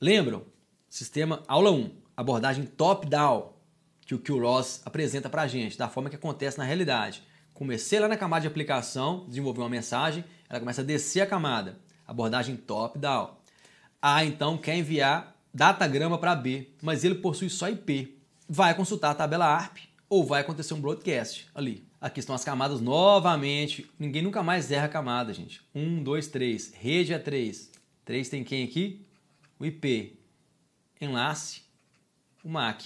Lembram? Sistema aula 1, abordagem top-down, que o Ross apresenta para a gente, da forma que acontece na realidade. Comecei lá na camada de aplicação, desenvolvi uma mensagem, ela começa a descer a camada. Abordagem top-down. A então quer enviar datagrama para B, mas ele possui só IP. Vai consultar a tabela ARP ou vai acontecer um broadcast ali. Aqui estão as camadas novamente. Ninguém nunca mais erra a camada, gente. 1, 2, 3. Rede é 3. 3 tem quem aqui? O IP. Enlace, o MAC.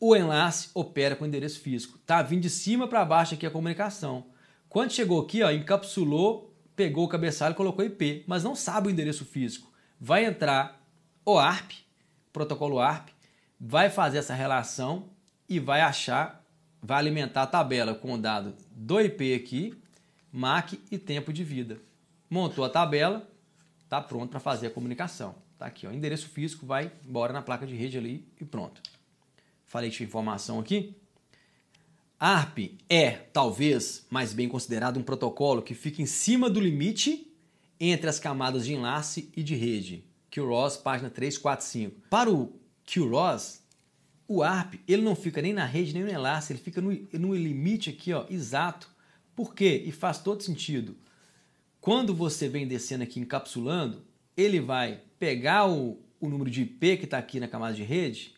O enlace opera com endereço físico. Tá vindo de cima para baixo aqui a comunicação. Quando chegou aqui, ó, encapsulou, pegou o cabeçalho e colocou IP, mas não sabe o endereço físico. Vai entrar o ARP, protocolo ARP, vai fazer essa relação e vai achar vai alimentar a tabela com o dado do IP aqui, MAC e tempo de vida. Montou a tabela, está pronto para fazer a comunicação. Está aqui, ó, endereço físico, vai embora na placa de rede ali e pronto. Falei de informação aqui. ARP é, talvez, mais bem considerado um protocolo que fica em cima do limite entre as camadas de enlace e de rede. QROS, página 345. Para o QROS, o ARP ele não fica nem na rede nem no enlace, ele fica no, no limite aqui ó, exato. Por quê? E faz todo sentido. Quando você vem descendo aqui encapsulando, ele vai pegar o, o número de IP que está aqui na camada de rede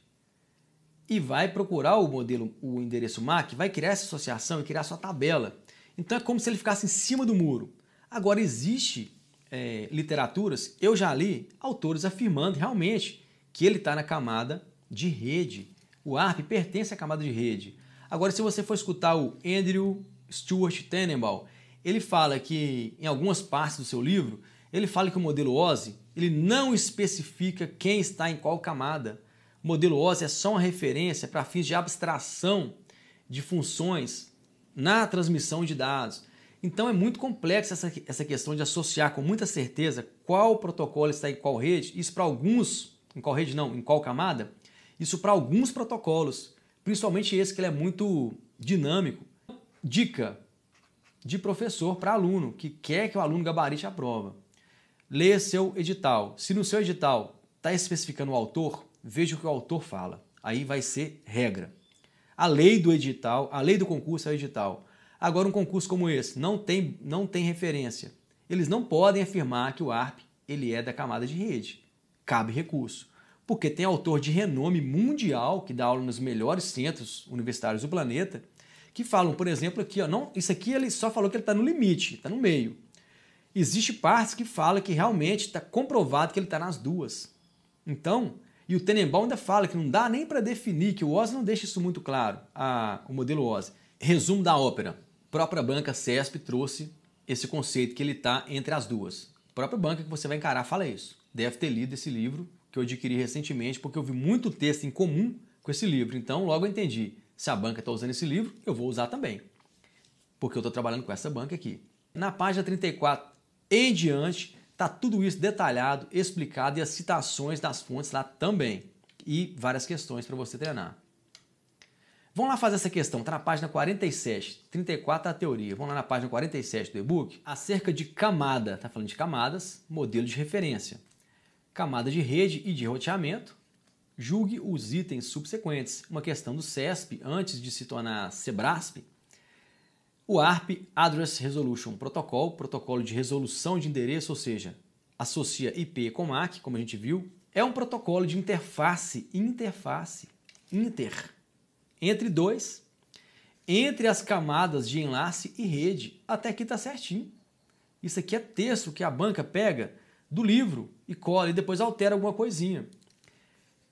e vai procurar o modelo, o endereço MAC, vai criar essa associação e criar sua tabela. Então é como se ele ficasse em cima do muro. Agora existe é, literaturas, eu já li autores afirmando realmente que ele está na camada de rede o ARP pertence à camada de rede. Agora, se você for escutar o Andrew Stuart Tenenbaum, ele fala que, em algumas partes do seu livro, ele fala que o modelo OSI ele não especifica quem está em qual camada. O modelo OSI é só uma referência para fins de abstração de funções na transmissão de dados. Então é muito complexa essa, essa questão de associar com muita certeza qual protocolo está em qual rede. Isso para alguns, em qual rede não, em qual camada, isso para alguns protocolos, principalmente esse que ele é muito dinâmico. Dica de professor para aluno que quer que o aluno gabarite a prova. Leia seu edital. Se no seu edital está especificando o autor, veja o que o autor fala. Aí vai ser regra. A lei do edital, a lei do concurso é o edital. Agora, um concurso como esse não tem, não tem referência. Eles não podem afirmar que o ARP ele é da camada de rede. Cabe recurso porque tem autor de renome mundial que dá aula nos melhores centros universitários do planeta, que falam, por exemplo, aqui, ó, não, isso aqui ele só falou que ele está no limite, está no meio. Existe partes que fala que realmente está comprovado que ele está nas duas. Então, e o Tenenbaum ainda fala que não dá nem para definir, que o Oz não deixa isso muito claro, a, o modelo Oz. Resumo da ópera. A própria banca CESP trouxe esse conceito que ele está entre as duas. A própria banca que você vai encarar fala isso. Deve ter lido esse livro que eu adquiri recentemente, porque eu vi muito texto em comum com esse livro. Então, logo eu entendi: se a banca está usando esse livro, eu vou usar também, porque eu estou trabalhando com essa banca aqui. Na página 34 em diante, está tudo isso detalhado, explicado e as citações das fontes lá também. E várias questões para você treinar. Vamos lá fazer essa questão, está na página 47, 34 a teoria. Vamos lá na página 47 do e-book, acerca de camada, está falando de camadas, modelo de referência camada de rede e de roteamento, julgue os itens subsequentes, uma questão do CESP antes de se tornar SEBRASP, o ARP Address Resolution Protocol, protocolo de resolução de endereço, ou seja, associa IP com MAC, como a gente viu, é um protocolo de interface, interface, inter, entre dois, entre as camadas de enlace e rede, até que está certinho. Isso aqui é texto que a banca pega do livro e cola e depois altera alguma coisinha.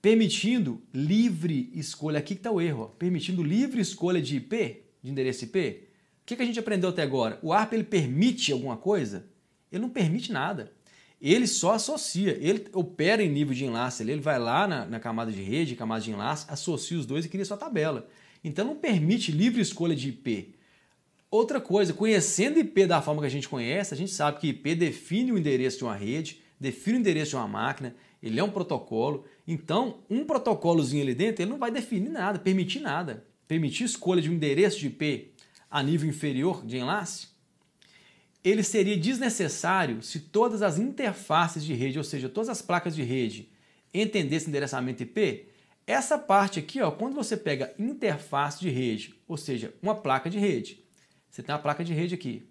Permitindo livre escolha. Aqui que está o erro. Ó. Permitindo livre escolha de IP, de endereço IP. O que, que a gente aprendeu até agora? O ARP ele permite alguma coisa? Ele não permite nada. Ele só associa. Ele opera em nível de enlace. Ele vai lá na, na camada de rede, camada de enlace, associa os dois e cria sua tabela. Então não permite livre escolha de IP. Outra coisa, conhecendo IP da forma que a gente conhece, a gente sabe que IP define o endereço de uma rede, define o endereço de uma máquina, ele é um protocolo. Então, um protocolozinho ali dentro, ele não vai definir nada, permitir nada. Permitir escolha de um endereço de IP a nível inferior de enlace, ele seria desnecessário se todas as interfaces de rede, ou seja, todas as placas de rede, entendessem endereçamento IP. Essa parte aqui, ó, quando você pega interface de rede, ou seja, uma placa de rede, você tem uma placa de rede aqui.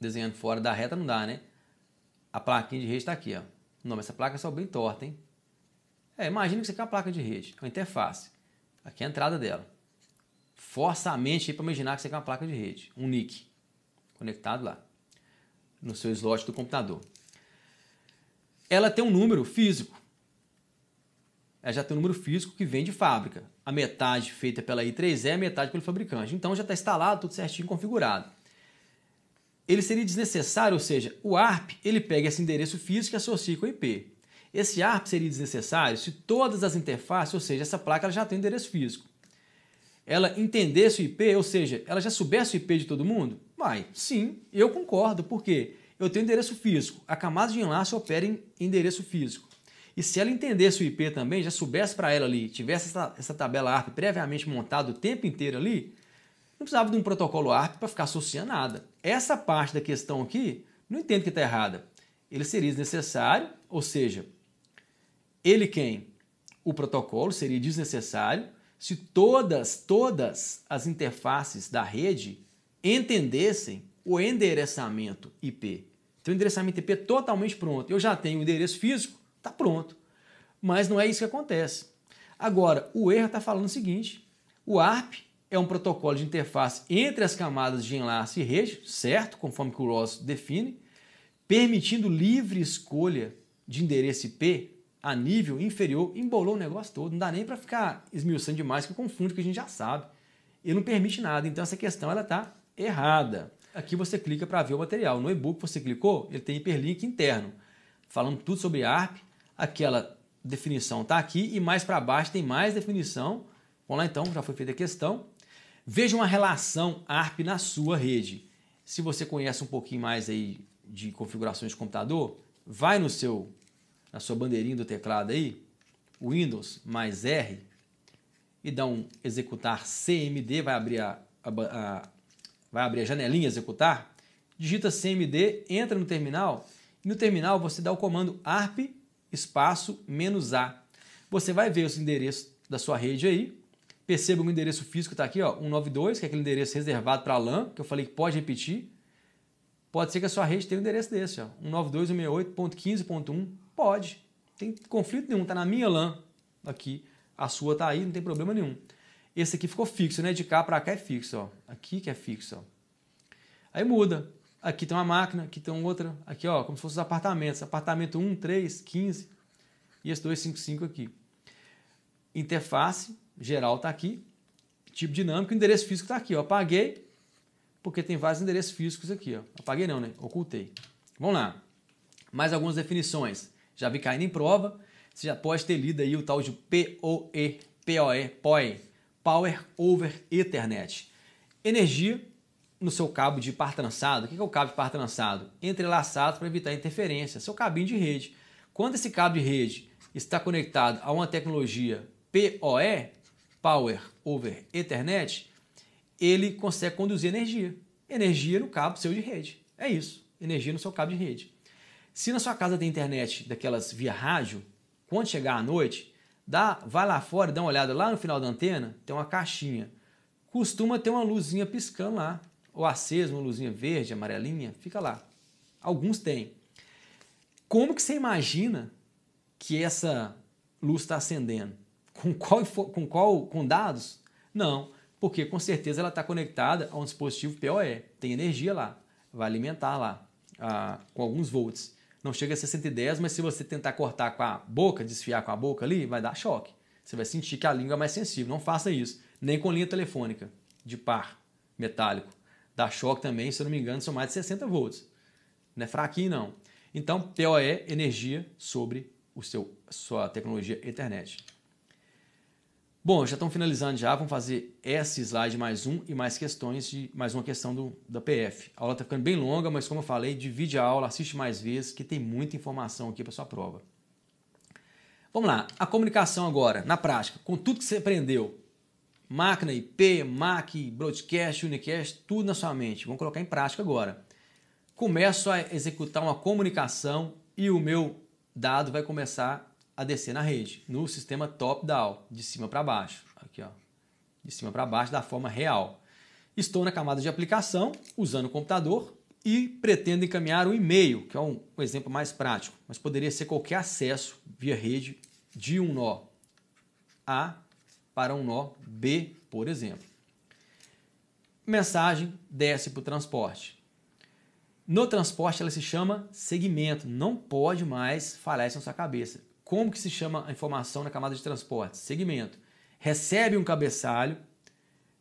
Desenhando fora da reta não dá, né? A plaquinha de rede está aqui, ó. Não, mas essa placa é só bem torta, hein? É, imagina que você quer é uma placa de rede, é uma interface. Aqui é a entrada dela. Força a mente para imaginar que você quer é uma placa de rede, um NIC, conectado lá, no seu slot do computador. Ela tem um número físico. Ela já tem um número físico que vem de fábrica. A metade feita pela I3E, a metade pelo fabricante. Então já está instalado, tudo certinho, configurado ele seria desnecessário, ou seja, o ARP ele pega esse endereço físico e associa com o IP. Esse ARP seria desnecessário se todas as interfaces, ou seja, essa placa já tem endereço físico. Ela entendesse o IP, ou seja, ela já soubesse o IP de todo mundo? Vai, sim, eu concordo, porque eu tenho endereço físico, a camada de enlace opera em endereço físico. E se ela entendesse o IP também, já soubesse para ela ali, tivesse essa, essa tabela ARP previamente montada o tempo inteiro ali, não precisava de um protocolo ARP para ficar associando nada. Essa parte da questão aqui, não entendo que está errada. Ele seria desnecessário, ou seja, ele quem? O protocolo seria desnecessário se todas, todas as interfaces da rede entendessem o endereçamento IP. Então, o endereçamento IP é totalmente pronto. Eu já tenho o endereço físico, está pronto. Mas não é isso que acontece. Agora, o erro está falando o seguinte: o ARP é um protocolo de interface entre as camadas de enlace e rede, certo? Conforme o Ross define, permitindo livre escolha de endereço IP a nível inferior, embolou o negócio todo. Não dá nem para ficar esmiuçando demais, que confunde, o que a gente já sabe. Ele não permite nada, então essa questão ela está errada. Aqui você clica para ver o material. No e-book você clicou, ele tem hiperlink interno, falando tudo sobre ARP. Aquela definição está aqui e mais para baixo tem mais definição. Vamos lá então, já foi feita a questão. Veja uma relação ARP na sua rede. Se você conhece um pouquinho mais aí de configurações de computador, vai no seu na sua bandeirinha do teclado aí, Windows mais R, e dá um executar CMD, vai abrir a, a, a vai abrir a janelinha executar, digita CMD, entra no terminal, e no terminal você dá o comando ARP espaço menos A. Você vai ver os endereços da sua rede aí, Perceba que o endereço físico está aqui, ó, 192, que é aquele endereço reservado para a LAN, que eu falei que pode repetir. Pode ser que a sua rede tenha um endereço desse, ó, 192.168.15.1. Pode. Tem conflito nenhum, está na minha LAN aqui. A sua está aí, não tem problema nenhum. Esse aqui ficou fixo, né? De cá para cá é fixo, ó. Aqui que é fixo, ó. Aí muda. Aqui tem uma máquina, aqui tem outra. Aqui, ó, como se fossem os apartamentos. Apartamento 1, 3, 15 e esse 255 aqui. Interface, geral está aqui, tipo dinâmico, endereço físico está aqui. Eu apaguei, porque tem vários endereços físicos aqui. Ó. Apaguei não, né? Ocultei. Vamos lá. Mais algumas definições. Já vi caindo em prova. Você já pode ter lido aí o tal de POE, POE, POE, Power Over Ethernet. Energia no seu cabo de par trançado. O que é o cabo de par trançado? Entrelaçado para evitar interferência. Seu cabinho de rede. Quando esse cabo de rede está conectado a uma tecnologia POE, Power over Ethernet, ele consegue conduzir energia. Energia no cabo seu de rede. É isso. Energia no seu cabo de rede. Se na sua casa tem internet daquelas via rádio, quando chegar à noite, dá, vai lá fora, dá uma olhada lá no final da antena, tem uma caixinha. Costuma ter uma luzinha piscando lá, ou acesa, uma luzinha verde, amarelinha, fica lá. Alguns têm. Como que você imagina que essa luz está acendendo? com qual, com qual com dados? Não, porque com certeza ela está conectada a um dispositivo PoE, tem energia lá, vai alimentar lá a, ah, com alguns volts. Não chega a ser 110, mas se você tentar cortar com a boca, desfiar com a boca ali, vai dar choque. Você vai sentir que a língua é mais sensível. Não faça isso, nem com linha telefônica de par metálico. Dá choque também, se eu não me engano, são mais de 60 volts. Não é fraquinho não. Então, PoE, energia sobre o seu sua tecnologia Ethernet. Bom, já estão finalizando já, vamos fazer esse slide mais um e mais questões de mais uma questão do, da PF. A aula está ficando bem longa, mas como eu falei, divide a aula, assiste mais vezes, que tem muita informação aqui para sua prova. Vamos lá, a comunicação agora, na prática, com tudo que você aprendeu, máquina, IP, MAC, broadcast, unicast, tudo na sua mente. Vamos colocar em prática agora. Começo a executar uma comunicação e o meu dado vai começar a descer na rede, no sistema top-down, de cima para baixo. Aqui, ó, de cima para baixo, da forma real. Estou na camada de aplicação, usando o computador, e pretendo encaminhar um e-mail, que é um, um exemplo mais prático, mas poderia ser qualquer acesso via rede de um nó A para um nó B, por exemplo. Mensagem desce para o transporte. No transporte ela se chama segmento, não pode mais falhar isso na sua cabeça. Como que se chama a informação na camada de transporte? Segmento. Recebe um cabeçalho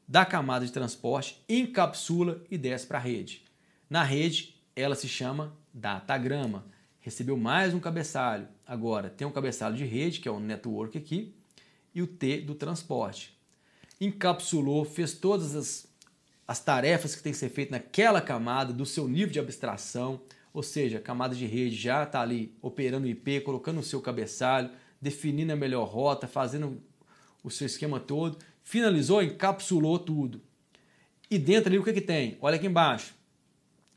da camada de transporte, encapsula e desce para a rede. Na rede, ela se chama datagrama. Recebeu mais um cabeçalho. Agora, tem um cabeçalho de rede, que é o network aqui, e o T do transporte. Encapsulou, fez todas as, as tarefas que tem que ser feitas naquela camada, do seu nível de abstração, ou seja, a camada de rede já está ali operando o IP, colocando o seu cabeçalho, definindo a melhor rota, fazendo o seu esquema todo. Finalizou, encapsulou tudo. E dentro ali o que, é que tem? Olha aqui embaixo.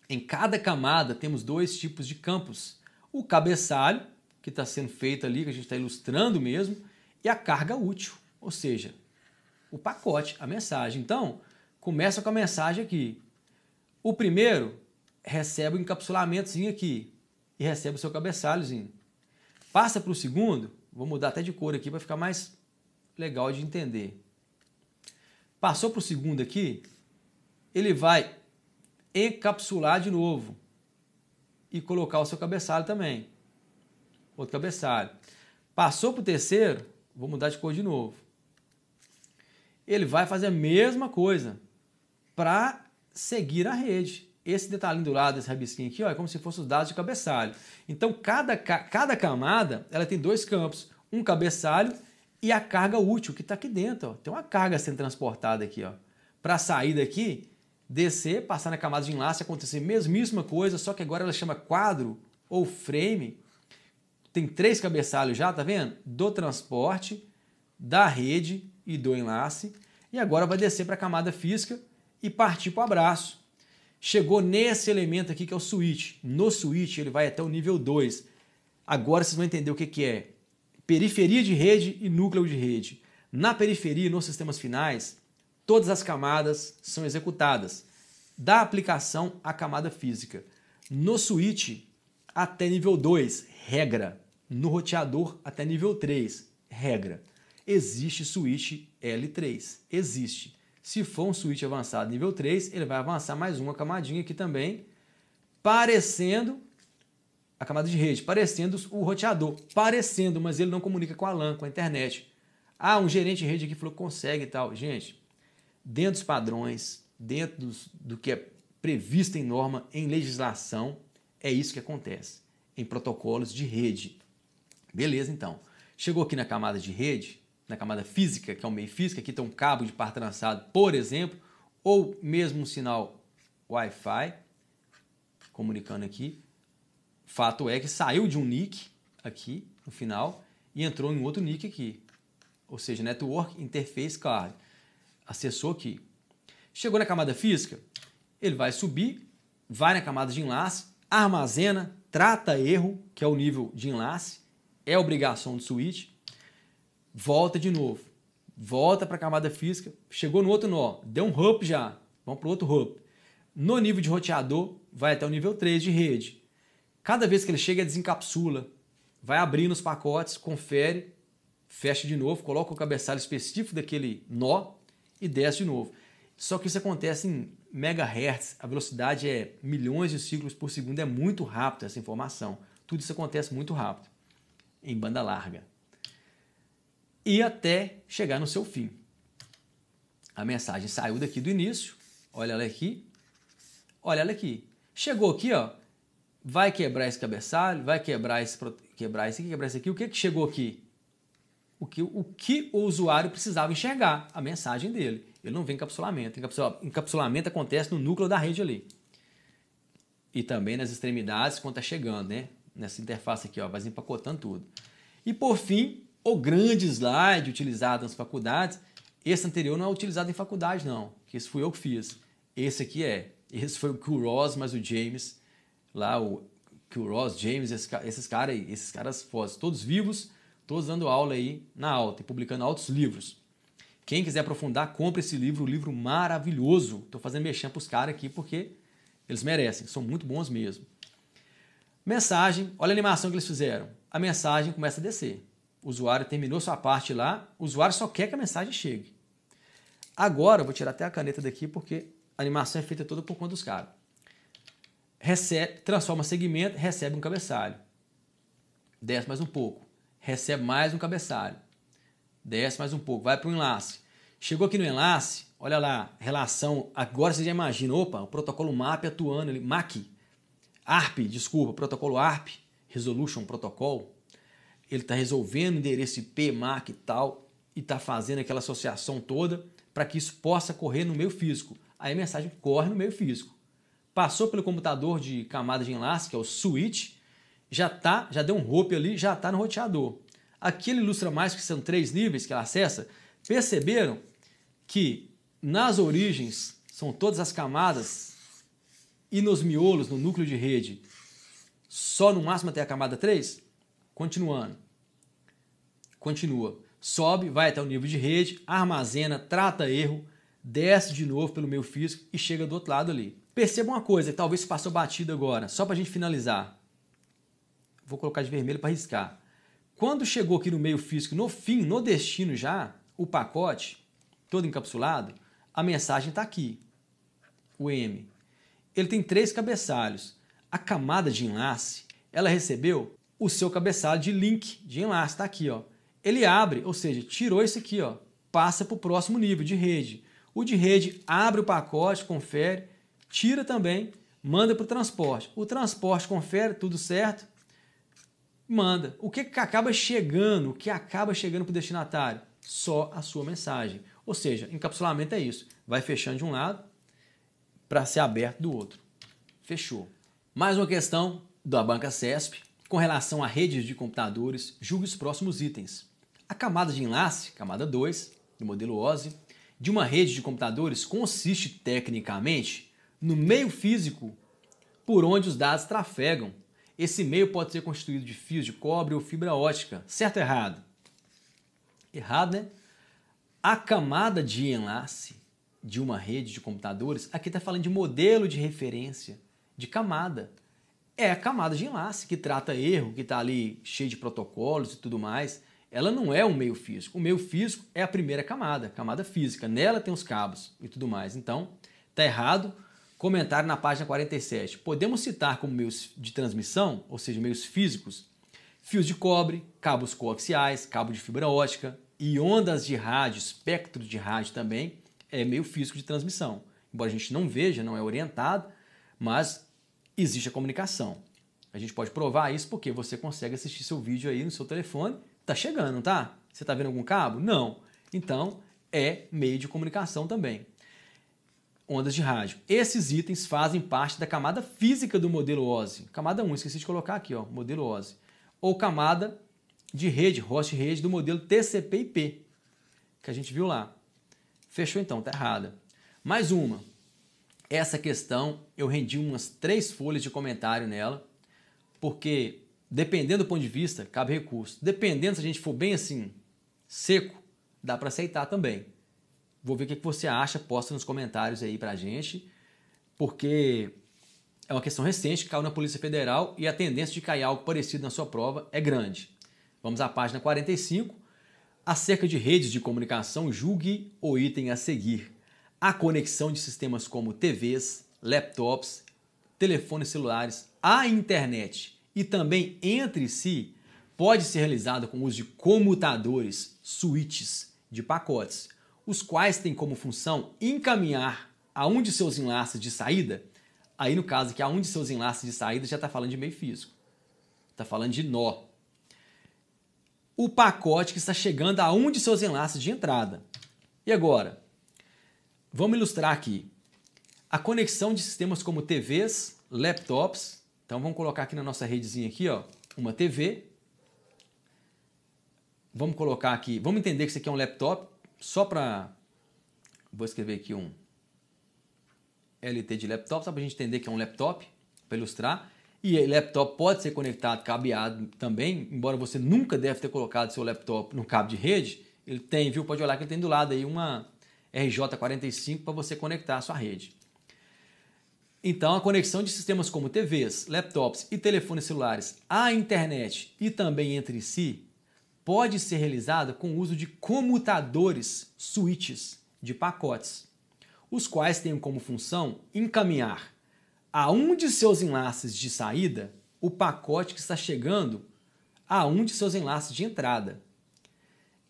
Em cada camada temos dois tipos de campos. O cabeçalho, que está sendo feito ali, que a gente está ilustrando mesmo, e a carga útil, ou seja, o pacote, a mensagem. Então, começa com a mensagem aqui. O primeiro recebe o encapsulamentozinho aqui e recebe o seu cabeçalhozinho. Passa para o segundo, vou mudar até de cor aqui para ficar mais legal de entender. Passou para o segundo aqui, ele vai encapsular de novo e colocar o seu cabeçalho também. Outro cabeçalho. Passou para o terceiro, vou mudar de cor de novo. Ele vai fazer a mesma coisa para seguir a rede esse detalhinho do lado, esse rabisquinho aqui, ó, é como se fosse os dados de cabeçalho. Então, cada, cada camada ela tem dois campos, um cabeçalho e a carga útil que está aqui dentro. Ó. Tem uma carga sendo transportada aqui. Para sair daqui, descer, passar na camada de enlace, acontecer a mesmíssima coisa, só que agora ela chama quadro ou frame. Tem três cabeçalhos já, tá vendo? Do transporte, da rede e do enlace. E agora vai descer para a camada física e partir para o abraço chegou nesse elemento aqui que é o switch. No switch ele vai até o nível 2. Agora vocês vão entender o que, que é periferia de rede e núcleo de rede. Na periferia, nos sistemas finais, todas as camadas são executadas, da aplicação à camada física. No switch, até nível 2, regra. No roteador, até nível 3, regra. Existe switch L3, existe. Se for um switch avançado nível 3, ele vai avançar mais uma camadinha aqui também, parecendo a camada de rede, parecendo o roteador, parecendo, mas ele não comunica com a LAN, com a internet. Ah, um gerente de rede aqui falou que consegue e tal. Gente, dentro dos padrões, dentro dos, do que é previsto em norma, em legislação, é isso que acontece em protocolos de rede. Beleza, então. Chegou aqui na camada de rede, na camada física, que é o meio físico, aqui tem um cabo de par trançado, por exemplo, ou mesmo um sinal Wi-Fi comunicando aqui. Fato é que saiu de um nick aqui no final e entrou em outro nick aqui, ou seja, Network Interface Card. Acessou aqui. Chegou na camada física, ele vai subir, vai na camada de enlace, armazena, trata erro, que é o nível de enlace, é obrigação do switch, volta de novo, volta para a camada física, chegou no outro nó, deu um hop já, vamos para o outro hop. No nível de roteador, vai até o nível 3 de rede. Cada vez que ele chega, desencapsula, vai abrindo os pacotes, confere, fecha de novo, coloca o cabeçalho específico daquele nó e desce de novo. Só que isso acontece em megahertz, a velocidade é milhões de ciclos por segundo, é muito rápido essa informação. Tudo isso acontece muito rápido, em banda larga e até chegar no seu fim. A mensagem saiu daqui do início, olha ela aqui, olha ela aqui. Chegou aqui, ó, vai quebrar esse cabeçalho, vai quebrar esse, quebrar esse aqui, quebrar esse aqui. O que, que chegou aqui? O que, o que o usuário precisava enxergar, a mensagem dele. Ele não vem encapsulamento. Encapsulamento acontece no núcleo da rede ali. E também nas extremidades, quando está chegando, né? Nessa interface aqui, ó, vai empacotando tudo. E por fim, o grande slide utilizado nas faculdades, esse anterior não é utilizado em faculdade, não. Que esse fui eu que fiz. Esse aqui é. Esse foi o que o Ross, mas o James, lá o que o Ross, James, esses, esses caras esses caras fósseis, todos vivos, todos dando aula aí na alta e publicando altos livros. Quem quiser aprofundar, compre esse livro, um livro maravilhoso. Estou fazendo mexer para os caras aqui porque eles merecem, são muito bons mesmo. Mensagem, olha a animação que eles fizeram. A mensagem começa a descer. O usuário terminou sua parte lá, o usuário só quer que a mensagem chegue. Agora, vou tirar até a caneta daqui porque a animação é feita toda por conta dos caras. Recebe, transforma segmento, recebe um cabeçalho. Desce mais um pouco. Recebe mais um cabeçalho. Desce mais um pouco. Vai para o enlace. Chegou aqui no enlace, olha lá, relação. Agora você já imagina, opa, o protocolo MAP atuando ali. MAC. ARP, desculpa, protocolo ARP, Resolution Protocol, ele está resolvendo o endereço IP, MAC e tal, e está fazendo aquela associação toda para que isso possa correr no meio físico. Aí a mensagem corre no meio físico. Passou pelo computador de camada de enlace, que é o switch, já tá, já deu um rope ali, já está no roteador. Aqui ele ilustra mais que são três níveis que ela acessa. Perceberam que nas origens são todas as camadas e nos miolos, no núcleo de rede, só no máximo até a camada 3? Continuando. Continua. Sobe, vai até o nível de rede, armazena, trata erro, desce de novo pelo meio físico e chega do outro lado ali. Perceba uma coisa, talvez talvez passou batido agora, só para a gente finalizar. Vou colocar de vermelho para riscar. Quando chegou aqui no meio físico, no fim, no destino já, o pacote, todo encapsulado, a mensagem está aqui. O M. Ele tem três cabeçalhos. A camada de enlace, ela recebeu o seu cabeçalho de link, de enlace, está aqui. Ó. Ele abre, ou seja, tirou isso aqui, ó, passa para o próximo nível de rede. O de rede abre o pacote, confere, tira também, manda para o transporte. O transporte confere tudo certo, manda. O que, que acaba chegando, o que acaba chegando para o destinatário? Só a sua mensagem. Ou seja, encapsulamento é isso. Vai fechando de um lado para ser aberto do outro. Fechou. Mais uma questão da banca CESP. Com relação a redes de computadores, julgue os próximos itens. A camada de enlace, camada 2, do modelo OSI, de uma rede de computadores consiste tecnicamente no meio físico por onde os dados trafegam. Esse meio pode ser constituído de fios de cobre ou fibra ótica. Certo ou errado? Errado, né? A camada de enlace de uma rede de computadores, aqui está falando de modelo de referência, de camada é a camada de enlace que trata erro, que está ali cheio de protocolos e tudo mais. Ela não é o um meio físico. O meio físico é a primeira camada, camada física. Nela tem os cabos e tudo mais. Então, tá errado. Comentário na página 47. Podemos citar como meios de transmissão, ou seja, meios físicos, fios de cobre, cabos coaxiais, cabo de fibra ótica e ondas de rádio, espectro de rádio também é meio físico de transmissão. Embora a gente não veja, não é orientado, mas existe a comunicação. A gente pode provar isso porque você consegue assistir seu vídeo aí no seu telefone. Tá chegando, não tá? Você tá vendo algum cabo? Não. Então, é meio de comunicação também. Ondas de rádio. Esses itens fazem parte da camada física do modelo OSI. Camada 1, esqueci de colocar aqui, ó, modelo OSI. Ou camada de rede, host rede do modelo TCP/IP, que a gente viu lá. Fechou então, tá errada. Mais uma. Essa questão eu rendi umas três folhas de comentário nela, porque dependendo do ponto de vista, cabe recurso. Dependendo se a gente for bem assim, seco, dá para aceitar também. Vou ver o que você acha, posta nos comentários aí pra gente, porque é uma questão recente que caiu na Polícia Federal e a tendência de cair algo parecido na sua prova é grande. Vamos à página 45, acerca de redes de comunicação, julgue o item a seguir a conexão de sistemas como TVs, laptops, telefones celulares à internet e também entre si pode ser realizada com o uso de comutadores, switches de pacotes, os quais têm como função encaminhar a um de seus enlaces de saída. Aí no caso que a um de seus enlaces de saída já está falando de meio físico, está falando de nó. O pacote que está chegando a um de seus enlaces de entrada. E agora, Vamos ilustrar aqui. A conexão de sistemas como TVs, laptops. Então vamos colocar aqui na nossa redezinha aqui, ó, uma TV. Vamos colocar aqui, vamos entender que isso aqui é um laptop, só para vou escrever aqui um LT de laptop, só para a gente entender que é um laptop, para ilustrar. E laptop pode ser conectado cabeado também, embora você nunca deve ter colocado seu laptop no cabo de rede, ele tem, viu? Pode olhar que ele tem do lado aí uma RJ45 para você conectar a sua rede. Então, a conexão de sistemas como TVs, laptops e telefones celulares à internet e também entre si pode ser realizada com o uso de comutadores, switches de pacotes, os quais têm como função encaminhar a um de seus enlaces de saída o pacote que está chegando a um de seus enlaces de entrada.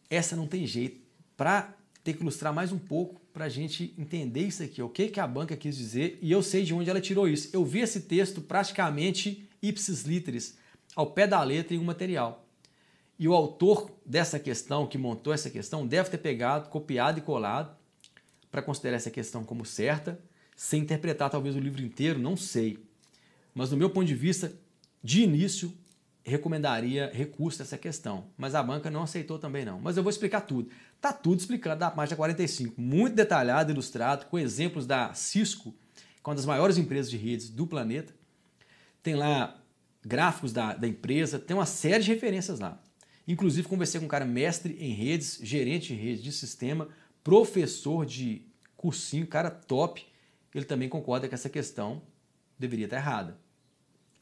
Essa não tem jeito. Para tem que ilustrar mais um pouco para a gente entender isso aqui, o que, que a banca quis dizer, e eu sei de onde ela tirou isso. Eu vi esse texto praticamente ipsis literis, ao pé da letra em um material. E o autor dessa questão, que montou essa questão, deve ter pegado, copiado e colado para considerar essa questão como certa, sem interpretar talvez o livro inteiro, não sei. Mas, do meu ponto de vista, de início, recomendaria recurso nessa questão, mas a banca não aceitou também não. Mas eu vou explicar tudo. Tá tudo explicado na página 45, muito detalhado, ilustrado, com exemplos da Cisco, que é uma das maiores empresas de redes do planeta. Tem lá gráficos da, da empresa, tem uma série de referências lá. Inclusive conversei com um cara mestre em redes, gerente de redes de sistema, professor de cursinho, cara top. Ele também concorda que essa questão deveria estar errada.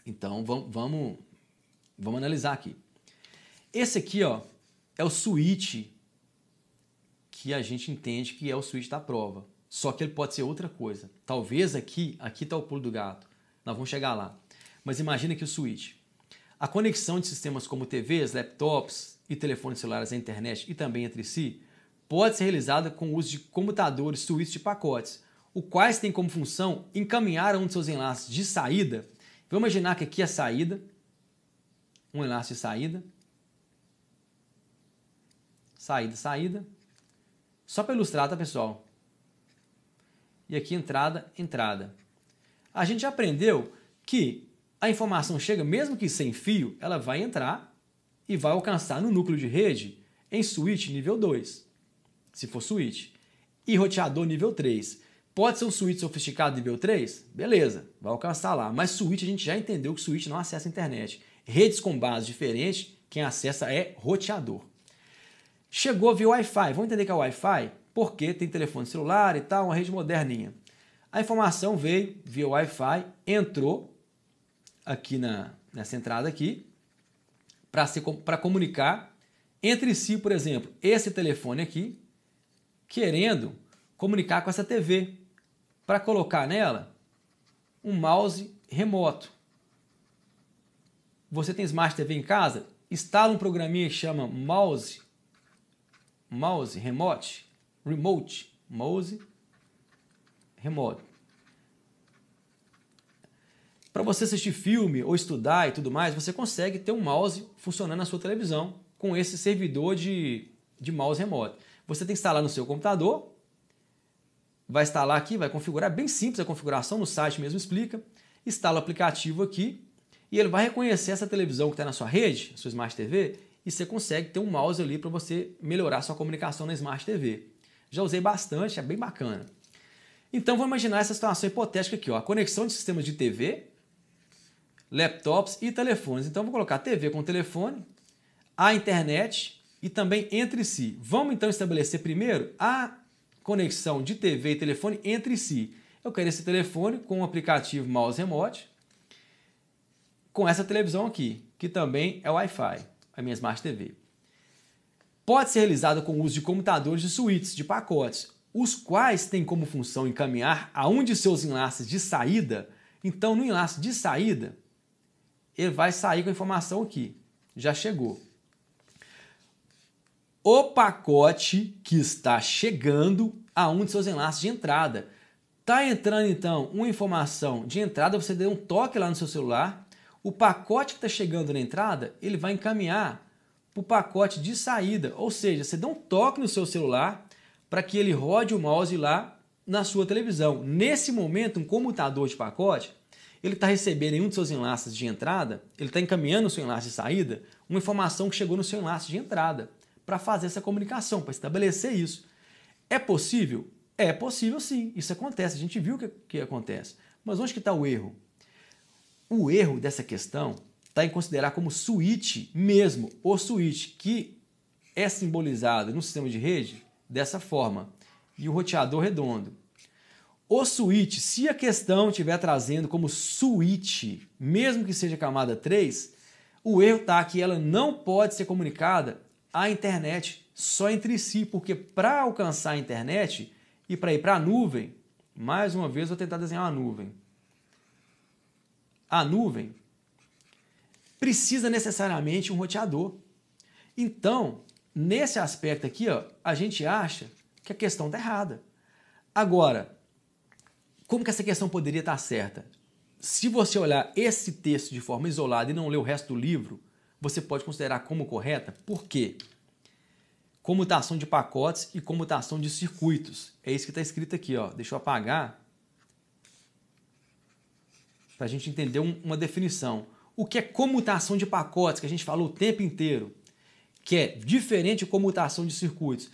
Então vamos, vamos Vamos analisar aqui. Esse aqui ó, é o switch que a gente entende que é o switch da prova. Só que ele pode ser outra coisa. Talvez aqui, aqui está o pulo do gato. Nós vamos chegar lá. Mas imagina que o switch. A conexão de sistemas como TVs, laptops e telefones celulares à internet e também entre si pode ser realizada com o uso de computadores suítes de pacotes, o quais tem como função encaminhar um de seus enlaces de saída. Vamos imaginar que aqui é a saída um enlace de saída, saída, saída. Só para ilustrar, tá, pessoal? E aqui entrada, entrada. A gente já aprendeu que a informação chega, mesmo que sem fio, ela vai entrar e vai alcançar no núcleo de rede em switch nível 2, se for switch, e roteador nível 3. Pode ser um switch sofisticado nível 3? Beleza, vai alcançar lá. Mas switch a gente já entendeu que switch não acessa a internet redes com base diferentes, quem acessa é roteador. Chegou via Wi-Fi. Vamos entender que é Wi-Fi? Porque tem telefone celular e tal, uma rede moderninha. A informação veio via Wi-Fi, entrou aqui na, nessa entrada aqui para comunicar entre si, por exemplo, esse telefone aqui, querendo comunicar com essa TV para colocar nela um mouse remoto. Você tem Smart TV em casa? Instala um programinha que chama Mouse, Mouse Remote, Remote, Mouse Remote. Para você assistir filme ou estudar e tudo mais, você consegue ter um mouse funcionando na sua televisão com esse servidor de, de mouse remoto. Você tem que instalar no seu computador, vai instalar aqui, vai configurar, bem simples a configuração, no site mesmo explica. Instala o aplicativo aqui, e ele vai reconhecer essa televisão que está na sua rede, sua Smart TV, e você consegue ter um mouse ali para você melhorar sua comunicação na Smart TV. Já usei bastante, é bem bacana. Então vamos imaginar essa situação hipotética aqui, ó, a conexão de sistemas de TV, laptops e telefones. Então vou colocar TV com telefone, a internet e também entre si. Vamos então estabelecer primeiro a conexão de TV e telefone entre si. Eu quero esse telefone com o aplicativo mouse remote, com essa televisão aqui, que também é Wi-Fi, a minha Smart TV. Pode ser realizada com o uso de computadores de suítes, de pacotes, os quais têm como função encaminhar a um de seus enlaces de saída. Então, no enlace de saída, ele vai sair com a informação aqui. Já chegou. O pacote que está chegando a um de seus enlaces de entrada. Está entrando, então, uma informação de entrada, você deu um toque lá no seu celular o pacote que está chegando na entrada, ele vai encaminhar para o pacote de saída. Ou seja, você dá um toque no seu celular para que ele rode o mouse lá na sua televisão. Nesse momento, um comutador de pacote, ele está recebendo em um dos seus enlaces de entrada, ele está encaminhando o seu enlace de saída, uma informação que chegou no seu enlace de entrada, para fazer essa comunicação, para estabelecer isso. É possível? É possível sim, isso acontece, a gente viu que, que acontece. Mas onde que está o erro? O erro dessa questão está em considerar como switch mesmo o switch que é simbolizado no sistema de rede dessa forma e o roteador redondo. O switch, se a questão estiver trazendo como switch, mesmo que seja camada 3, o erro está que ela não pode ser comunicada à internet só entre si, porque para alcançar a internet e para ir para a nuvem, mais uma vez vou tentar desenhar uma nuvem a nuvem, precisa necessariamente um roteador. Então, nesse aspecto aqui, ó, a gente acha que a questão está errada. Agora, como que essa questão poderia estar tá certa? Se você olhar esse texto de forma isolada e não ler o resto do livro, você pode considerar como correta, por quê? Comutação tá de pacotes e comutação tá de circuitos. É isso que está escrito aqui, ó. Deixa eu apagar para a gente entender um, uma definição. O que é comutação de pacotes, que a gente falou o tempo inteiro, que é diferente de comutação de circuitos.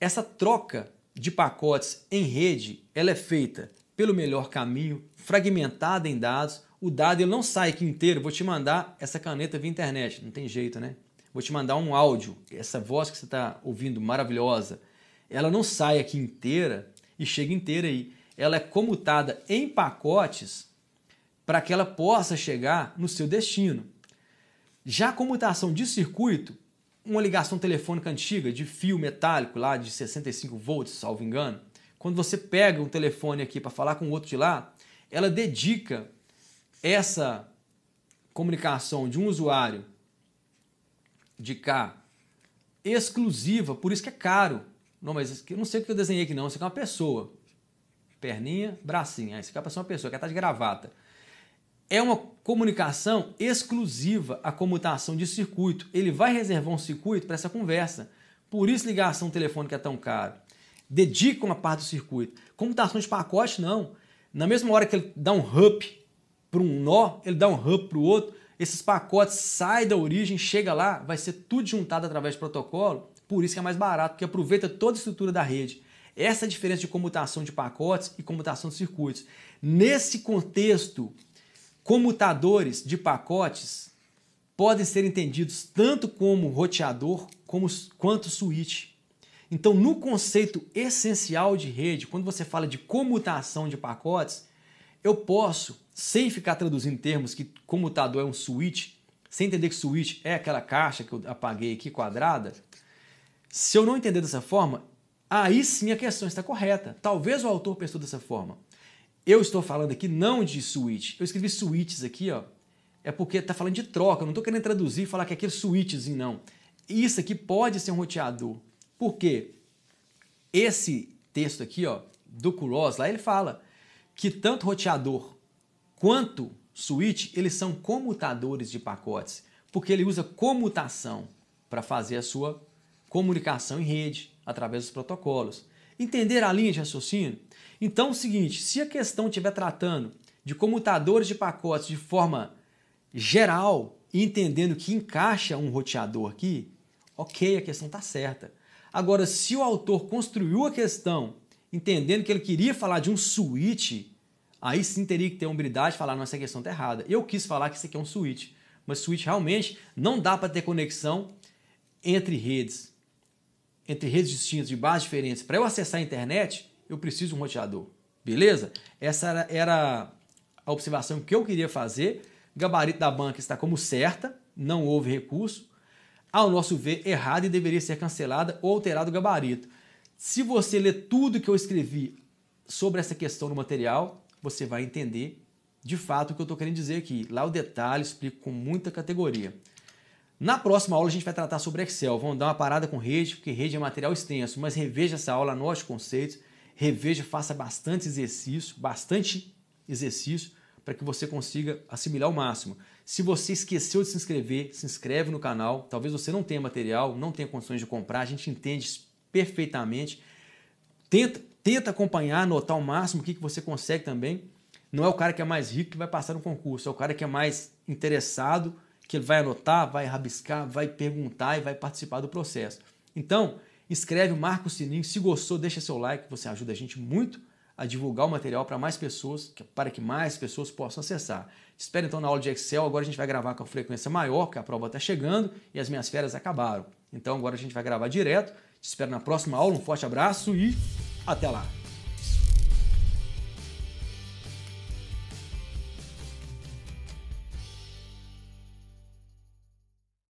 Essa troca de pacotes em rede, ela é feita pelo melhor caminho, fragmentada em dados. O dado ele não sai aqui inteiro, vou te mandar essa caneta via internet, não tem jeito, né? Vou te mandar um áudio, essa voz que você está ouvindo, maravilhosa, ela não sai aqui inteira e chega inteira aí. Ela é comutada em pacotes para que ela possa chegar no seu destino. Já a comutação de circuito, uma ligação telefônica antiga de fio metálico lá de 65 volts, salvo engano, quando você pega um telefone aqui para falar com o outro de lá, ela dedica essa comunicação de um usuário de cá exclusiva, por isso que é caro. Não, mas eu não sei o que eu desenhei aqui não, isso aqui é uma pessoa. Perninha, bracinho. Ah, isso aqui é uma pessoa que está é de gravata é uma comunicação exclusiva à comutação de circuito. Ele vai reservar um circuito para essa conversa. Por isso ligação telefônica é tão caro. Dedica uma parte do circuito. Comutação de pacote, não. Na mesma hora que ele dá um hub para um nó, ele dá um hub para o outro, esses pacotes saem da origem, chega lá, vai ser tudo juntado através de protocolo, por isso que é mais barato, porque aproveita toda a estrutura da rede. Essa é a diferença de comutação de pacotes e comutação de circuitos. Nesse contexto Comutadores de pacotes podem ser entendidos tanto como roteador como, quanto switch. Então, no conceito essencial de rede, quando você fala de comutação de pacotes, eu posso, sem ficar traduzindo termos que comutador é um switch, sem entender que switch é aquela caixa que eu apaguei aqui quadrada, se eu não entender dessa forma, aí sim a questão está correta. Talvez o autor pensou dessa forma. Eu estou falando aqui não de switch. Eu escrevi switches aqui, ó. É porque está falando de troca. Eu não estou querendo traduzir e falar que é aquele switchzinho, não. Isso aqui pode ser um roteador. Por quê? Esse texto aqui, ó, do Kuros, lá ele fala que tanto roteador quanto switch, eles são comutadores de pacotes, porque ele usa comutação para fazer a sua comunicação em rede através dos protocolos. Entender a linha de raciocínio? Então, é o seguinte: se a questão estiver tratando de comutadores de pacotes de forma geral, entendendo que encaixa um roteador aqui, ok, a questão está certa. Agora, se o autor construiu a questão entendendo que ele queria falar de um switch, aí sim teria que ter humildade e falar, não, essa questão está errada. Eu quis falar que isso aqui é um switch, mas switch realmente não dá para ter conexão entre redes entre redes distintas de base diferentes, para eu acessar a internet, eu preciso de um roteador. Beleza? Essa era, era a observação que eu queria fazer. gabarito da banca está como certa, não houve recurso. Ao nosso ver, errado e deveria ser cancelada ou alterado o gabarito. Se você ler tudo que eu escrevi sobre essa questão no material, você vai entender de fato o que eu estou querendo dizer aqui. Lá o detalhe explico com muita categoria. Na próxima aula a gente vai tratar sobre Excel. Vamos dar uma parada com rede, porque rede é material extenso, mas reveja essa aula, anote conceitos, reveja, faça bastante exercício, bastante exercício para que você consiga assimilar o máximo. Se você esqueceu de se inscrever, se inscreve no canal. Talvez você não tenha material, não tenha condições de comprar, a gente entende perfeitamente. Tenta, tenta acompanhar, anotar o máximo o que, que você consegue também. Não é o cara que é mais rico que vai passar no concurso, é o cara que é mais interessado que ele vai anotar, vai rabiscar, vai perguntar e vai participar do processo. Então, escreve, marca o sininho, se gostou, deixa seu like, você ajuda a gente muito a divulgar o material para mais pessoas, para que mais pessoas possam acessar. Te espero então na aula de Excel, agora a gente vai gravar com a frequência maior, porque a prova está chegando e as minhas férias acabaram. Então agora a gente vai gravar direto. Te espero na próxima aula, um forte abraço e até lá!